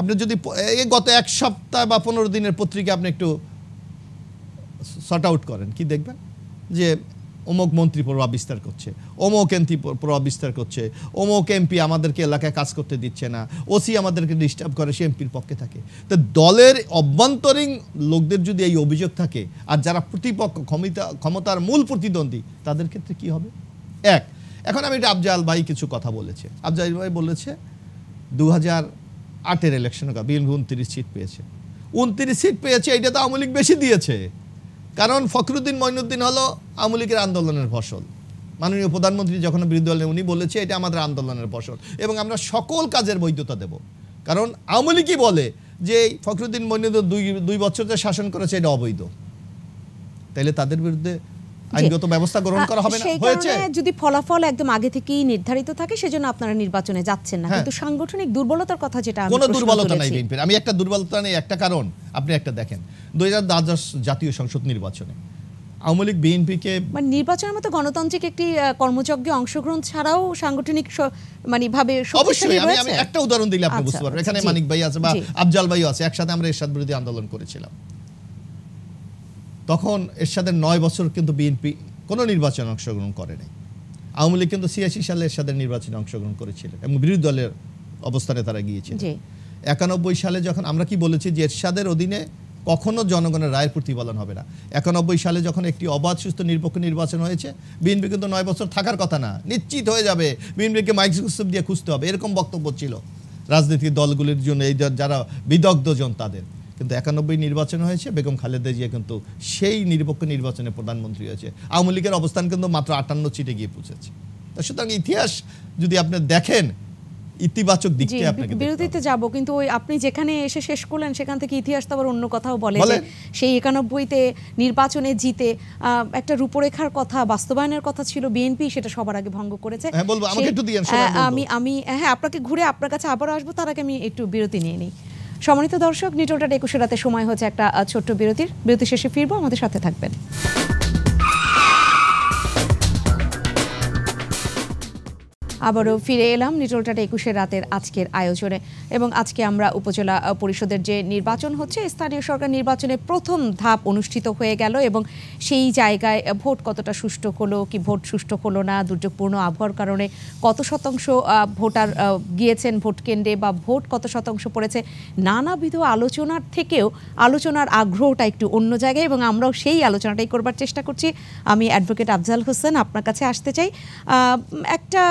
আপনি যদি গত এক সপ্তাহ বা পনেরো দিনের পত্রিকা আপনি একটু শর্ট আউট করেন কি দেখবেন যে অমুক মন্ত্রী প্রভাব বিস্তার করছে অমুক এমপি প্রভাব বিস্তার করছে অমুক এমপি আমাদেরকে এলাকায় কাজ করতে দিচ্ছে না ওসি আমাদেরকে ডিস্টার্ব করে সে এমপির পক্ষে থাকে তো দলের অভ্যন্তরীণ লোকদের যদি এই অভিযোগ থাকে আর যারা প্রতিপক্ষ ক্ষমতা ক্ষমতার মূল প্রতিদ্বন্দ্বী তাদের ক্ষেত্রে কি হবে এক এখন আমি এটা আফজাল ভাই কিছু কথা বলেছে আফজাল ভাই বলেছে দু হাজার আটের ইলেকশনে বিএনপি উনত্রিশ সিট পেয়েছে উনত্রিশ সিট পেয়েছে এটা তো আওয়ামী লীগ বেশি দিয়েছে কারণ ফখরুদ্দিন মঈনুদ্দিন হলো আওয়ামী লীগের আন্দোলনের ফসল মাননীয় প্রধানমন্ত্রী যখন বিরোধী দলে উনি বলেছে এটা আমাদের আন্দোলনের ফসল এবং আমরা সকল কাজের বৈধতা দেব কারণ আওয়ামী লীগই বলে যে ফখরুদ্দিন মঈনুদ্দিন দুই দুই বছর যে শাসন করেছে এটা অবৈধ তাইলে তাদের বিরুদ্ধে আইনগত ব্যবস্থা গ্রহণ করা হবে না হয়েছে যদি ফলাফল একদম আগে থেকেই নির্ধারিত থাকে সেজন্য আপনারা নির্বাচনে যাচ্ছেন না হ্যাঁ। কিন্তু সাংগঠনিক দুর্বলতার কথা যেটা আমি কোনো দুর্বলতা নাই বিএনপি আমি একটা দুর্বলতা নেই একটা কারণ আপনি একটা দেখেন দুই জাতীয় সংসদ নির্বাচনে আওয়ামী লীগ বিএনপি কে মানে নির্বাচনের মতো গণতান্ত্রিক একটি কর্মযজ্ঞে অংশগ্রহণ ছাড়াও সাংগঠনিক মানে ভাবে অবশ্যই আমি আমি একটা উদাহরণ দিলে আপনি বুঝতে আচ্ছা, পারবেন এখানে মানিক ভাই আছে বা আফজাল ভাইও আছে একসাথে আমরা এরশাদ বিরোধী আন্দোলন করেছিলাম তখন এরশাদের নয় বছর কিন্তু বিএনপি কোনো নির্বাচনে অংশগ্রহণ করেনি আওয়ামী লীগ কিন্তু ছিয়াশি সালে এরশাদের নির্বাচনে অংশগ্রহণ করেছিল এবং বিরোধী দলের অবস্থানে তারা গিয়েছিল একানব্বই সালে যখন আমরা কি বলেছি যে এরশাদের অধীনে কখনো জনগণের রায়ের প্রতিফলন হবে না একানব্বই সালে যখন একটি অবাধ সুস্থ নিরপেক্ষ নির্বাচন হয়েছে বিএনপি কিন্তু নয় বছর থাকার কথা না নিশ্চিত হয়ে যাবে বিএনপিকে মাইক্রোস্কোপ দিয়ে খুঁজতে হবে এরকম বক্তব্য ছিল রাজনৈতিক দলগুলির জন্য এই যারা বিদগ্ধজন তাদের কিন্তু একানব্বই নির্বাচন হয়েছে বেগম খালেদা জিয়া কিন্তু সেই নিরপেক্ষ নির্বাচনে প্রধানমন্ত্রী হয়েছে আওয়ামী লীগের অবস্থান কিন্তু মাত্র আটান্ন চিটে গিয়ে পৌঁছেছে সুতরাং ইতিহাস যদি আপনি দেখেন ইতিবাচক যাব কিন্তু ওই আপনি যেখানে এসে শেষ করলেন সেখান থেকে ইতিহাস তো আবার অন্য কথাও বলে সেই একানব্বইতে নির্বাচনে জিতে একটা রূপরেখার কথা বাস্তবায়নের কথা ছিল বিএনপি সেটা সবার আগে ভঙ্গ করেছে হ্যাঁ আমি আমি হ্যাঁ আপনাকে ঘুরে আপনার কাছে আবার আসবো তার আগে আমি একটু বিরতি নিয়ে নিই সম্মানিত দর্শক নিটোলটার একুশে রাতে সময় হচ্ছে একটা ছোট্ট বিরতির বিরতি শেষে ফিরবো আমাদের সাথে থাকবেন আবারও ফিরে এলাম নিটলটাটা একুশে রাতের আজকের আয়োজনে এবং আজকে আমরা উপজেলা পরিষদের যে নির্বাচন হচ্ছে স্থানীয় সরকার নির্বাচনে প্রথম ধাপ অনুষ্ঠিত হয়ে গেল এবং সেই জায়গায় ভোট কতটা সুষ্ঠু হলো কি ভোট সুষ্ঠু হলো না দুর্যোগপূর্ণ আবহাওয়ার কারণে কত শতাংশ ভোটার গিয়েছেন ভোট কেন্দ্রে বা ভোট কত শতাংশ পড়েছে নানাবিধ আলোচনার থেকেও আলোচনার আগ্রহটা একটু অন্য জায়গায় এবং আমরাও সেই আলোচনাটাই করবার চেষ্টা করছি আমি অ্যাডভোকেট আফজাল হোসেন আপনার কাছে আসতে চাই একটা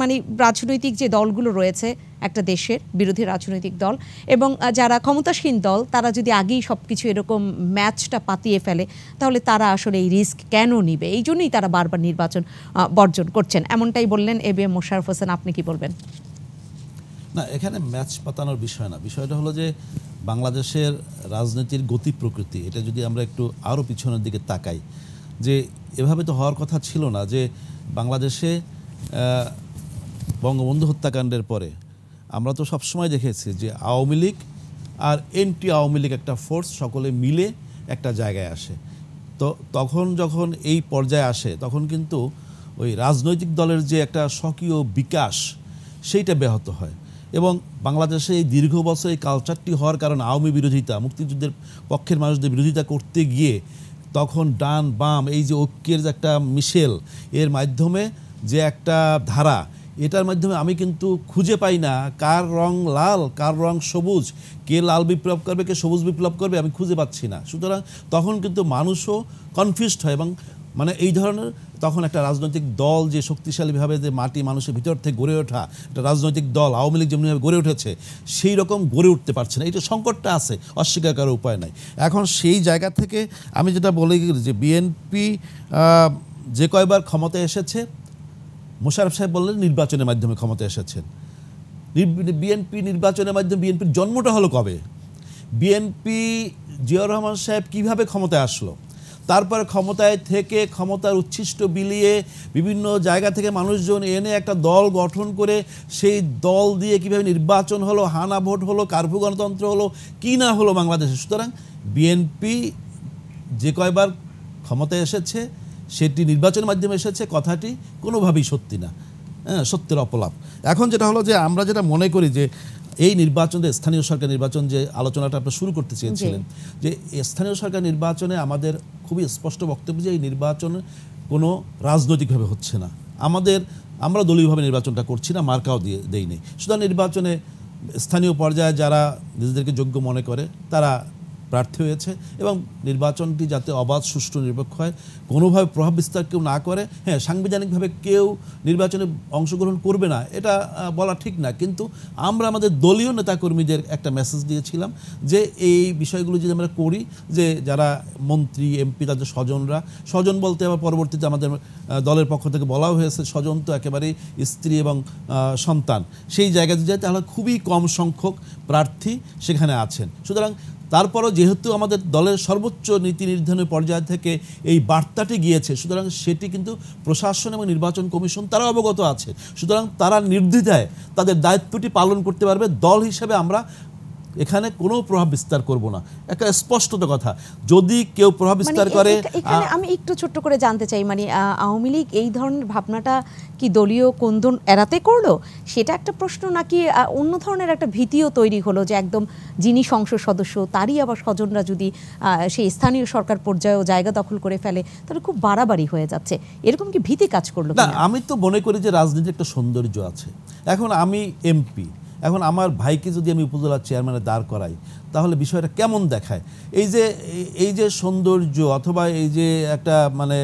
মানে রাজনৈতিক যে দলগুলো রয়েছে একটা দেশের বিরোধী রাজনৈতিক দল এবং যারা ক্ষমতাসীন দল তারা যদি আগেই সব কিছু এরকম ম্যাচটা পাতিয়ে ফেলে তাহলে তারা আসলে এই রিস্ক কেন নিবে এই জন্যই তারা বারবার নির্বাচন বর্জন করছেন এমনটাই বললেন A B M Mosharraf Hossain আপনি কি বলবেন না এখানে ম্যাচ পাতানোর বিষয় না বিষয়টা হলো যে বাংলাদেশের রাজনীতির গতি প্রকৃতি এটা যদি আমরা একটু আরও পিছনের দিকে তাকাই যে এভাবে তো হওয়ার কথা ছিল না যে বাংলাদেশে বঙ্গবন্ধু হত্যাকাণ্ডের পরে আমরা তো সবসময় দেখেছি যে আওয়ামী লীগ আর এনটি আওয়ামী লীগ একটা ফোর্স সকলে মিলে একটা জায়গায় আসে তো তখন যখন এই পর্যায়ে আসে তখন কিন্তু ওই রাজনৈতিক দলের যে একটা স্বকীয় বিকাশ সেইটা ব্যাহত হয় এবং বাংলাদেশে এই দীর্ঘ বছর এই কালচারটি হওয়ার কারণে আওয়ামী বিরোধিতা মুক্তিযুদ্ধের পক্ষের মানুষদের বিরোধিতা করতে গিয়ে তখন ডান বাম এই যে ঐক্যের যে একটা মিশেল এর মাধ্যমে যে একটা ধারা এটার মাধ্যমে আমি কিন্তু খুঁজে পাই না কার রং লাল কার রং সবুজ কে লাল বিপ্লব করবে কে সবুজ বিপ্লব করবে আমি খুঁজে পাচ্ছি না সুতরাং তখন কিন্তু মানুষও কনফিউজড হয় এবং মানে এই ধরনের তখন একটা রাজনৈতিক দল যে শক্তিশালীভাবে যে মাটি মানুষের ভিতর থেকে গড়ে ওঠা একটা রাজনৈতিক দল আওয়ামী লীগ যেমনিভাবে গড়ে উঠেছে সেই রকম গড়ে উঠতে পারছে না এটা সংকটটা আছে অস্বীকার করার উপায় নাই এখন সেই জায়গা থেকে আমি যেটা বলি যে বিএনপি যে কয়বার ক্ষমতায় এসেছে মোশারফ সাহেব বললেন নির্বাচনের মাধ্যমে ক্ষমতা এসেছেন বিএনপি নির্বাচনের মাধ্যমে বিএনপির জন্মটা হলো কবে বিএনপি জিয়াউর রহমান সাহেব কীভাবে ক্ষমতায় আসলো তারপরে ক্ষমতায় থেকে ক্ষমতার উচ্ছিষ্ট বিলিয়ে বিভিন্ন জায়গা থেকে মানুষজন এনে একটা দল গঠন করে সেই দল দিয়ে কিভাবে নির্বাচন হলো হানা ভোট হলো কার্ভু গণতন্ত্র হলো কি না হলো বাংলাদেশে সুতরাং বিএনপি যে কয়বার ক্ষমতায় এসেছে সেটি নির্বাচনের মাধ্যমে এসেছে কথাটি কোনোভাবেই সত্যি না হ্যাঁ সত্যের অপলাপ এখন যেটা হলো যে আমরা যেটা মনে করি যে এই নির্বাচন স্থানীয় সরকার নির্বাচন যে আলোচনাটা আপনি শুরু করতে চেয়েছিলেন যে স্থানীয় সরকার নির্বাচনে আমাদের খুবই স্পষ্ট বক্তব্য যে এই নির্বাচন কোনো রাজনৈতিকভাবে হচ্ছে না আমাদের আমরা দলীয়ভাবে নির্বাচনটা করছি না মার্কাও দিয়ে দেইনি সুতরাং নির্বাচনে স্থানীয় পর্যায়ে যারা নিজেদেরকে যোগ্য মনে করে তারা প্রার্থী হয়েছে এবং নির্বাচনটি যাতে অবাধ সুষ্ঠু নিরপেক্ষ হয় কোনোভাবে প্রভাব বিস্তার কেউ না করে হ্যাঁ সাংবিধানিকভাবে কেউ নির্বাচনে অংশগ্রহণ করবে না এটা বলা ঠিক না কিন্তু আমরা আমাদের দলীয় নেতাকর্মীদের একটা মেসেজ দিয়েছিলাম যে এই বিষয়গুলো যদি আমরা করি যে যারা মন্ত্রী এমপি তাদের স্বজনরা স্বজন বলতে আবার পরবর্তীতে আমাদের দলের পক্ষ থেকে বলাও হয়েছে স্বজন তো একেবারেই স্ত্রী এবং সন্তান সেই জায়গাতে যায় তাহলে খুবই কম সংখ্যক প্রার্থী সেখানে আছেন সুতরাং তারপরও যেহেতু আমাদের দলের সর্বোচ্চ নীতি নির্ধারণের পর্যায় থেকে এই বার্তাটি গিয়েছে সুতরাং সেটি কিন্তু প্রশাসন এবং নির্বাচন কমিশন তারা অবগত আছে সুতরাং তারা নির্দ্বিধায় তাদের দায়িত্বটি পালন করতে পারবে দল হিসেবে আমরা এখানে কোনো প্রভাব বিস্তার করব না একটা স্পষ্টত কথা যদি কেউ প্রভাব মানে বিস্তার করে আমি একটু ছোট্ট করে জানতে চাই মানে আওয়ামী লীগ এই ধরনের ভাবনাটা কি দলীয় কোন এড়াতে করলো সেটা একটা প্রশ্ন নাকি অন্য ধরনের একটা ভীতিও তৈরি হলো যে একদম যিনি সংসদ সদস্য তারই আবার স্বজনরা যদি সেই স্থানীয় সরকার পর্যায়েও জায়গা দখল করে ফেলে তাহলে খুব বাড়াবাড়ি হয়ে যাচ্ছে এরকম কি ভীতি কাজ করলো না আমি তো মনে করি যে রাজনীতির একটা সৌন্দর্য আছে এখন আমি এমপি এখন আমার ভাইকে যদি আমি উপজেলার চেয়ারম্যানে দাঁড় করাই তাহলে বিষয়টা কেমন দেখায় এই যে এই যে সৌন্দর্য অথবা এই যে একটা মানে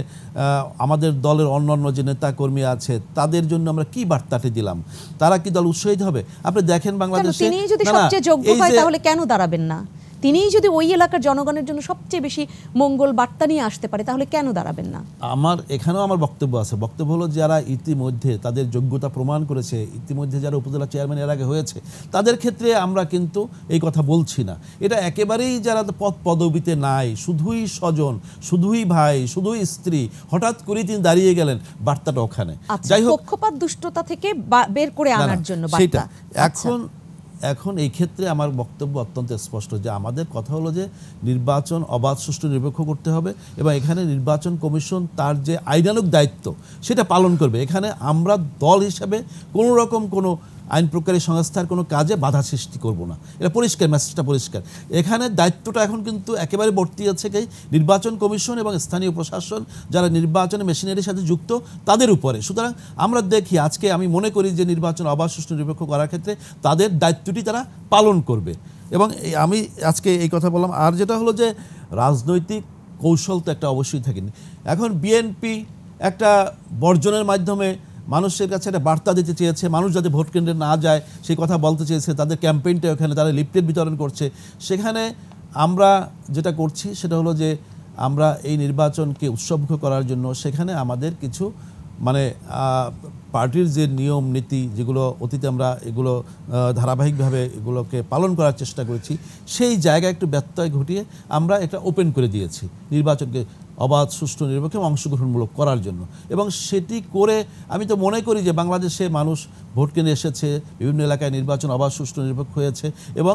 আমাদের দলের অন্য অন্য যে নেতাকর্মী আছে তাদের জন্য আমরা কি বার্তাটি দিলাম তারা কি দল উৎসাহিত হবে আপনি দেখেন বাংলাদেশে যদি সবচেয়ে যোগ্য হয় তাহলে কেন দাঁড়াবেন না তিনিই যদি ওই এলাকার জনগণের জন্য সবচেয়ে বেশি মঙ্গল বার্তা নিয়ে আসতে পারে তাহলে কেন দাঁড়াবেন না আমার এখানেও আমার বক্তব্য আছে বক্তব্য হলো যারা ইতিমধ্যে তাদের যোগ্যতা প্রমাণ করেছে ইতিমধ্যে যারা উপজেলা চেয়ারম্যান এর আগে হয়েছে তাদের ক্ষেত্রে আমরা কিন্তু এই কথা বলছি না এটা একেবারেই যারা পদ পদবিতে নাই শুধুই স্বজন শুধুই ভাই শুধুই স্ত্রী হঠাৎ করে তিনি দাঁড়িয়ে গেলেন বার্তাটা ওখানে আচ্ছা, যাই হোক পক্ষপাত দুষ্টতা থেকে বের করে আনার জন্য সেটা আচ্ছা। এখন এখন এই ক্ষেত্রে আমার বক্তব্য অত্যন্ত স্পষ্ট যে আমাদের কথা হলো যে নির্বাচন অবাধ সুষ্ঠু নিরপেক্ষ করতে হবে এবং এখানে নির্বাচন কমিশন তার যে আইনানুক দায়িত্ব সেটা পালন করবে এখানে আমরা দল হিসাবে কোনো রকম কোনো আইন প্রকারী সংস্থার কোনো কাজে বাধা সৃষ্টি করব না এটা পরিষ্কার মেসেজটা পরিষ্কার এখানে দায়িত্বটা এখন কিন্তু একেবারে বর্তি আছে কি নির্বাচন কমিশন এবং স্থানীয় প্রশাসন যারা নির্বাচন মেশিনারির সাথে যুক্ত তাদের উপরে সুতরাং আমরা দেখি আজকে আমি মনে করি যে নির্বাচন অবাধ সুষ্ঠু নিরপেক্ষ করার ক্ষেত্রে তাদের দায়িত্বটি তারা পালন করবে এবং আমি আজকে এই কথা বললাম আর যেটা হলো যে রাজনৈতিক কৌশল তো একটা অবশ্যই থাকেনি এখন বিএনপি একটা বর্জনের মাধ্যমে মানুষের কাছে একটা বার্তা দিতে চেয়েছে মানুষ যাতে ভোট কেন্দ্রে না যায় সেই কথা বলতে চেয়েছে তাদের ক্যাম্পেইনটা ওখানে তারা লিফলেট বিতরণ করছে সেখানে আমরা যেটা করছি সেটা হলো যে আমরা এই নির্বাচনকে উৎসবমুখ করার জন্য সেখানে আমাদের কিছু মানে পার্টির যে নিয়ম নীতি যেগুলো অতীতে আমরা এগুলো ধারাবাহিকভাবে এগুলোকে পালন করার চেষ্টা করেছি সেই জায়গা একটু ব্যত্যয় ঘটিয়ে আমরা এটা ওপেন করে দিয়েছি নির্বাচনকে অবাধ সুষ্ঠু নিরপেক্ষ অংশগ্রহণমূলক করার জন্য এবং সেটি করে আমি তো মনে করি যে বাংলাদেশে মানুষ ভোট কেন্দ্রে এসেছে বিভিন্ন এলাকায় নির্বাচন অবাধ সুষ্ঠু নিরপেক্ষ হয়েছে এবং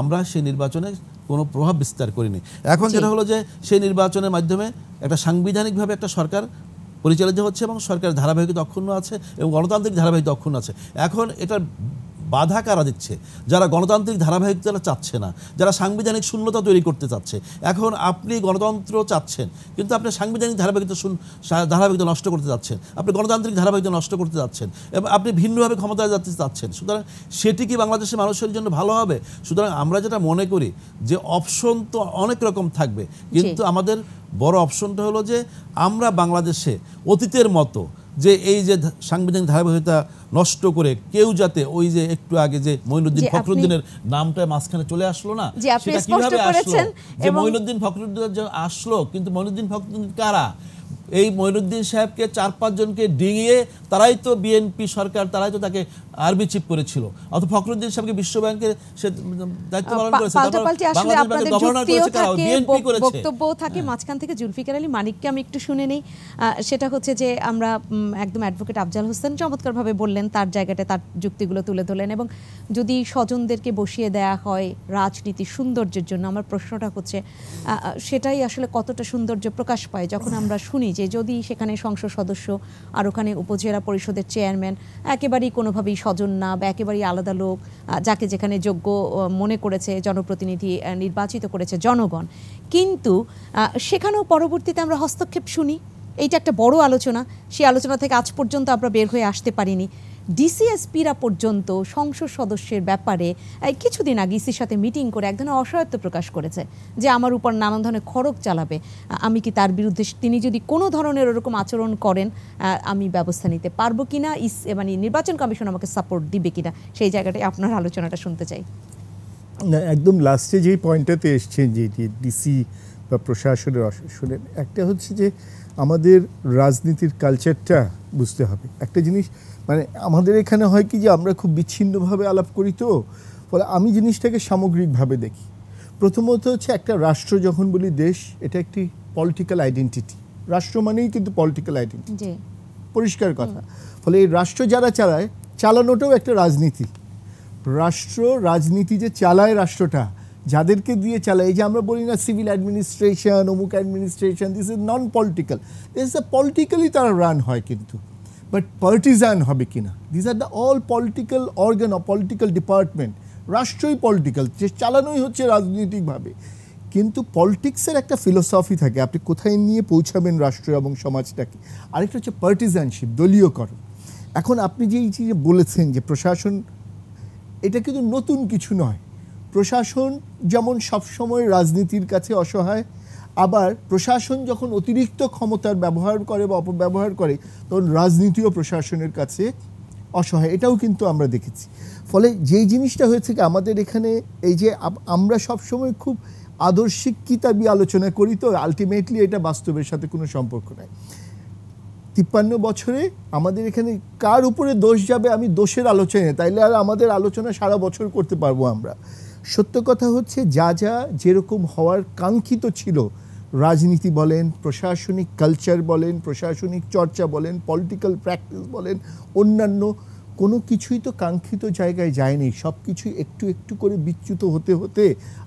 আমরা সেই নির্বাচনে কোনো প্রভাব বিস্তার করিনি এখন যেটা হলো যে সেই নির্বাচনের মাধ্যমে একটা সাংবিধানিকভাবে একটা সরকার পরিচালিত হচ্ছে এবং সরকার ধারাবাহিকতা অক্ষুণ্ণ আছে এবং গণতান্ত্রিক ধারাবাহিকতা অক্ষুণ্ণ আছে এখন এটার বাধা কারা দিচ্ছে যারা গণতান্ত্রিক ধারাবাহিকতা চাচ্ছে না যারা সাংবিধানিক শূন্যতা তৈরি করতে চাচ্ছে এখন আপনি গণতন্ত্র চাচ্ছেন কিন্তু আপনি সাংবিধানিক ধারাবাহিকতা ধারাবাহিকতা নষ্ট করতে চাচ্ছেন আপনি গণতান্ত্রিক ধারাবাহিকতা নষ্ট করতে চাচ্ছেন এবং আপনি ভিন্নভাবে ক্ষমতায় যাতে চাচ্ছেন সুতরাং সেটি কি বাংলাদেশের মানুষের জন্য ভালো হবে সুতরাং আমরা যেটা মনে করি যে অপশন তো অনেক রকম থাকবে কিন্তু আমাদের বড় অপশনটা হলো যে আমরা বাংলাদেশে অতীতের মতো যে এই যে সাংবিধানিক ধারাবাহিকতা নষ্ট করে কেউ যাতে ওই যে একটু আগে যে মঈনুদ্দিন ফখরুদ্দিনের নামটা মাঝখানে চলে আসলো না সেটা কিভাবে আসলো যে মঈনুদ্দিন ফখরুদ্দিন আসলো কিন্তু মঈনুদ্দিন ফখরুদ্দিন কারা এই মইনুদ্দিন সাহেবকে চার পাঁচজনকে ডিঙিয়ে তারাই তো বিএনপি সরকার তারাই তো তাকে আরবি চিফ করেছিল অত ফখরুদ্দিন সাহেবকে বিশ্বব্যাংকের সে দায়িত্ব পালন করেছে বাংলাদেশ গভর্নর করেছে কারা বিএনপি করেছে বক্তব্য থাকে হ্যাঁ। মাঝখান থেকে জুলফিকার আলী মানিককে আমি একটু শুনে নেই সেটা হচ্ছে যে আমরা একদম অ্যাডভোকেট আফজাল হোসেন চমৎকারভাবে বললেন তার জায়গাতে তার যুক্তিগুলো তুলে ধরলেন এবং যদি স্বজনদেরকে বসিয়ে দেয়া হয় রাজনীতি সৌন্দর্যের জন্য আমার প্রশ্নটা হচ্ছে সেটাই আসলে কতটা সৌন্দর্য প্রকাশ পায় যখন আমরা শুনি যে যদি সেখানে সংসদ সদস্য আর ওখানে উপজেলা পরিষদের চেয়ারম্যান একেবারেই কোনোভাবেই স্বজন না বা একেবারেই আলাদা লোক যাকে যেখানে যোগ্য মনে করেছে জনপ্রতিনিধি নির্বাচিত করেছে জনগণ কিন্তু সেখানেও পরবর্তীতে আমরা হস্তক্ষেপ শুনি এইটা একটা বড় আলোচনা সেই আলোচনা থেকে আজ পর্যন্ত আমরা বের হয়ে আসতে পারিনি ডিসিএসপিরা পর্যন্ত সংসদ সদস্যের ব্যাপারে কিছুদিন আগে ইসির e সাথে মিটিং করে এক ধরনের অসহায়ত্ব প্রকাশ করেছে যে আমার উপর নানান ধরনের খড়ক চালাবে আমি কি তার বিরুদ্ধে তিনি যদি কোনো ধরনের ওরকম আচরণ করেন আমি ব্যবস্থা নিতে পারবো কি না ইস মানে নির্বাচন কমিশন আমাকে সাপোর্ট দিবে কিনা সেই জায়গাটায় আপনার আলোচনাটা শুনতে চাই একদম লাস্টে যেই পয়েন্টটাতে এসছেন যে ডিসি বা প্রশাসনের শোনেন একটা হচ্ছে যে আমাদের রাজনীতির কালচারটা বুঝতে হবে একটা জিনিস মানে আমাদের এখানে হয় কি যে আমরা খুব বিচ্ছিন্নভাবে আলাপ করি তো ফলে আমি জিনিসটাকে সামগ্রিকভাবে দেখি প্রথমত হচ্ছে একটা রাষ্ট্র যখন বলি দেশ এটা একটি পলিটিক্যাল আইডেন্টিটি রাষ্ট্র মানেই কিন্তু পলিটিক্যাল আইডেন্টিটি পরিষ্কার কথা ফলে এই রাষ্ট্র যারা চালায় চালানোটাও একটা রাজনীতি রাষ্ট্র রাজনীতি যে চালায় রাষ্ট্রটা যাদেরকে দিয়ে চালায় এই যে আমরা বলি না সিভিল অ্যাডমিনিস্ট্রেশন অমুক administration this is non political this a politically তারা রান হয় কিন্তু বাট পার্টিজান হবে কিনা this are the all political organ uh political department রাষ্ট্রই পলিটিক্যাল যে চালানোই হচ্ছে রাজনৈতিকভাবে কিন্তু পলিটিক্সের একটা ফিলোসফি থাকে আপনি কোথায় নিয়ে পৌঁছাবেন রাষ্ট্র এবং সমাজটাকে আরেকটা হচ্ছে পার্টিজানশিপ দলীয়করণ এখন আপনি যে এই যে বলেছেন যে প্রশাসন এটা কিন্তু নতুন কিছু নয় প্রশাসন যেমন সবসময় রাজনীতির কাছে অসহায় আবার প্রশাসন যখন অতিরিক্ত ক্ষমতার ব্যবহার করে বা অপব্যবহার করে তখন রাজনীতিও প্রশাসনের কাছে অসহায় এটাও কিন্তু আমরা দেখেছি ফলে যেই জিনিসটা হয়েছে কি আমাদের এখানে এই যে আমরা সবসময় খুব আদর্শিক কিতাবি আলোচনা করি তো আলটিমেটলি এটা বাস্তবের সাথে কোনো সম্পর্ক নাই তিপ্পান্ন বছরে আমাদের এখানে কার উপরে দোষ যাবে আমি দোষের আলোচনায় তাইলে আর আমাদের আলোচনা সারা বছর করতে পারবো আমরা সত্য কথা হচ্ছে যা যা যেরকম হওয়ার কাঙ্ক্ষিত ছিল রাজনীতি বলেন প্রশাসনিক কালচার বলেন প্রশাসনিক চর্চা বলেন পলিটিক্যাল প্র্যাকটিস বলেন অন্যান্য কোনো কিছুই তো কাঙ্ক্ষিত জায়গায় যায়নি সব কিছুই একটু একটু করে বিচ্যুত হতে হতে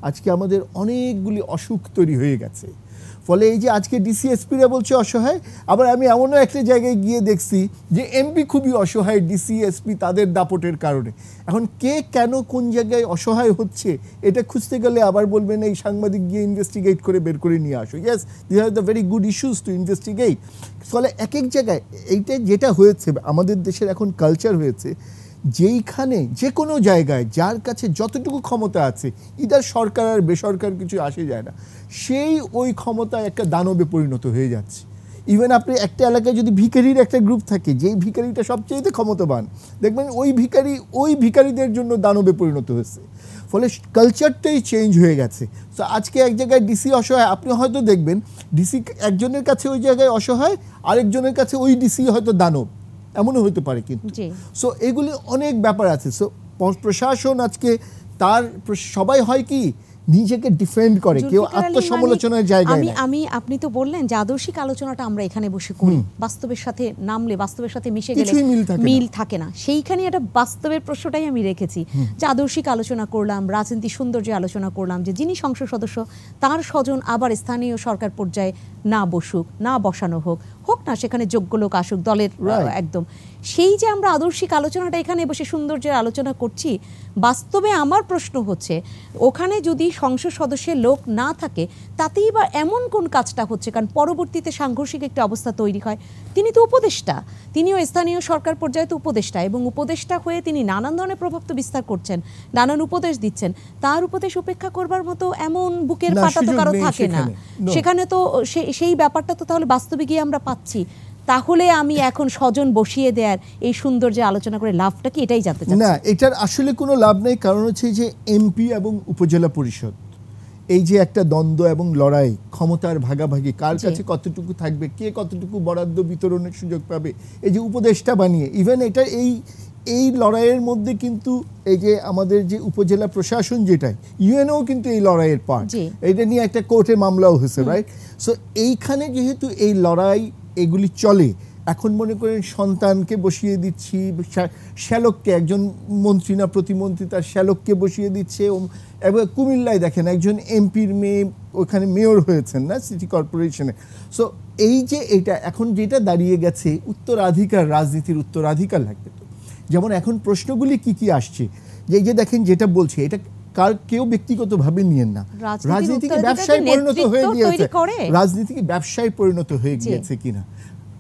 আজকে আমাদের অনেকগুলি অসুখ তৈরি হয়ে গেছে ফলে এই যে আজকে ডিসিএসপিরা বলছে অসহায় আবার আমি এমনও একটা জায়গায় গিয়ে দেখছি যে এমপি খুবই অসহায় ডিসিএসপি তাদের দাপটের কারণে এখন কে কেন কোন জায়গায় অসহায় হচ্ছে এটা খুঁজতে গেলে আবার বলবেন এই সাংবাদিক গিয়ে ইনভেস্টিগেট করে বের করে নিয়ে আসো yes this are the very good issues to investigate ফলে এক এক জায়গায় এইটা যেটা হয়েছে আমাদের দেশের এখন কালচার হয়েছে যেইখানে যে কোনো জায়গায় যার কাছে যতটুকু ক্ষমতা আছে ইদার সরকার আর বেসরকার কিছু আসে যায় না সেই ওই ক্ষমতায় একটা দানবে পরিণত হয়ে যাচ্ছে ইভেন আপনি একটা এলাকায় যদি ভিকারির একটা গ্রুপ থাকে যেই ভিকারিটা সবচেয়ে ক্ষমতাবান দেখবেন ওই ভিকারি ওই ভিকারিদের জন্য দানবে পরিণত হয়েছে ফলে কালচারটাই চেঞ্জ হয়ে গেছে তো আজকে এক জায়গায় ডিসি অসহায় আপনি হয়তো দেখবেন ডিসি একজনের কাছে ওই জায়গায় অসহায় আরেকজনের কাছে ওই ডিসি হয়তো দানব এমনও হতে পারে কিন্তু সো এগুলি অনেক ব্যাপার আছে সো প্রশাসন আজকে তার সবাই হয় কি নিজেকে ডিফেন্ড করে কেউ মানে আত্মসমালোচনার জায়গা আমি আমি আপনি তো বললেন যে আদর্শিক আলোচনাটা আমরা এখানে বসে করি বাস্তবের সাথে নামলে বাস্তবের সাথে মিশে গেলে মিল থাকে না সেইখানে একটা বাস্তবের প্রশ্নটাই আমি রেখেছি যে আদর্শিক আলোচনা করলাম রাজনীতি সৌন্দর্য আলোচনা করলাম যে যিনি সংসদ সদস্য তার স্বজন আবার স্থানীয় সরকার পর্যায়ে না বসুক না বসানো হোক হোক না সেখানে যোগ্য লোক আসুক দলের একদম সেই যে আমরা আদর্শিক আলোচনাটা এখানে বসে সৌন্দর্যের আলোচনা করছি বাস্তবে আমার প্রশ্ন হচ্ছে ওখানে যদি সংসদ সদস্যের লোক না থাকে তাতেই বা এমন কোন কাজটা হচ্ছে কারণ পরবর্তীতে সাংঘর্ষিক একটা অবস্থা তৈরি হয় তিনি তো উপদেষ্টা তিনিও স্থানীয় সরকার পর্যায়ে তো উপদেষ্টা এবং উপদেষ্টা হয়ে তিনি নানান ধরনের প্রভাব তো বিস্তার করছেন নানান উপদেশ দিচ্ছেন তার উপদেশ উপেক্ষা করবার মতো এমন বুকের পাতা তো কারো থাকে না সেখানে তো সেই ব্যাপারটা তো তাহলে বাস্তবে গিয়ে আমরা পাচ্ছি তাহলে আমি এখন স্বজন বসিয়ে দেয়ার এই সুন্দর যে আলোচনা করে লাভটা কি এটাই জানতে চাই না এটার আসলে কোনো লাভ নেই কারণ হচ্ছে যে এমপি এবং উপজেলা পরিষদ এই যে একটা দ্বন্দ্ব এবং লড়াই ক্ষমতার ভাগাভাগি কার কাছে কতটুকু থাকবে কে কতটুকু বরাদ্দ বিতরণের সুযোগ পাবে এই যে উপদেষ্টা বানিয়ে ইভেন এটা এই এই লড়াইয়ের মধ্যে কিন্তু এই যে আমাদের যে উপজেলা প্রশাসন যেটাই ইউএনও কিন্তু এই লড়াইয়ের পার্ট এটা নিয়ে একটা কোর্টে মামলাও হয়েছে রাইট সো এইখানে যেহেতু এই লড়াই এগুলি চলে এখন মনে করেন সন্তানকে বসিয়ে দিচ্ছি শ্যালককে একজন মন্ত্রী না প্রতিমন্ত্রী তার শ্যালককে বসিয়ে দিচ্ছে এবার কুমিল্লায় দেখেন একজন এমপির মেয়ে ওখানে মেয়র হয়েছেন না সিটি কর্পোরেশনে সো এই যে এটা এখন যেটা দাঁড়িয়ে গেছে উত্তরাধিকার রাজনীতির উত্তরাধিকার লাগবে তো যেমন এখন প্রশ্নগুলি কি কি আসছে যে যে দেখেন যেটা বলছে এটা কার কেউ ব্যক্তিগতভাবে নিয়েন না রাজনীতিকে ব্যবসায় পরিণত হয়ে গিয়েছে রাজনীতিকে ব্যবসায় পরিণত হয়ে গিয়েছে কিনা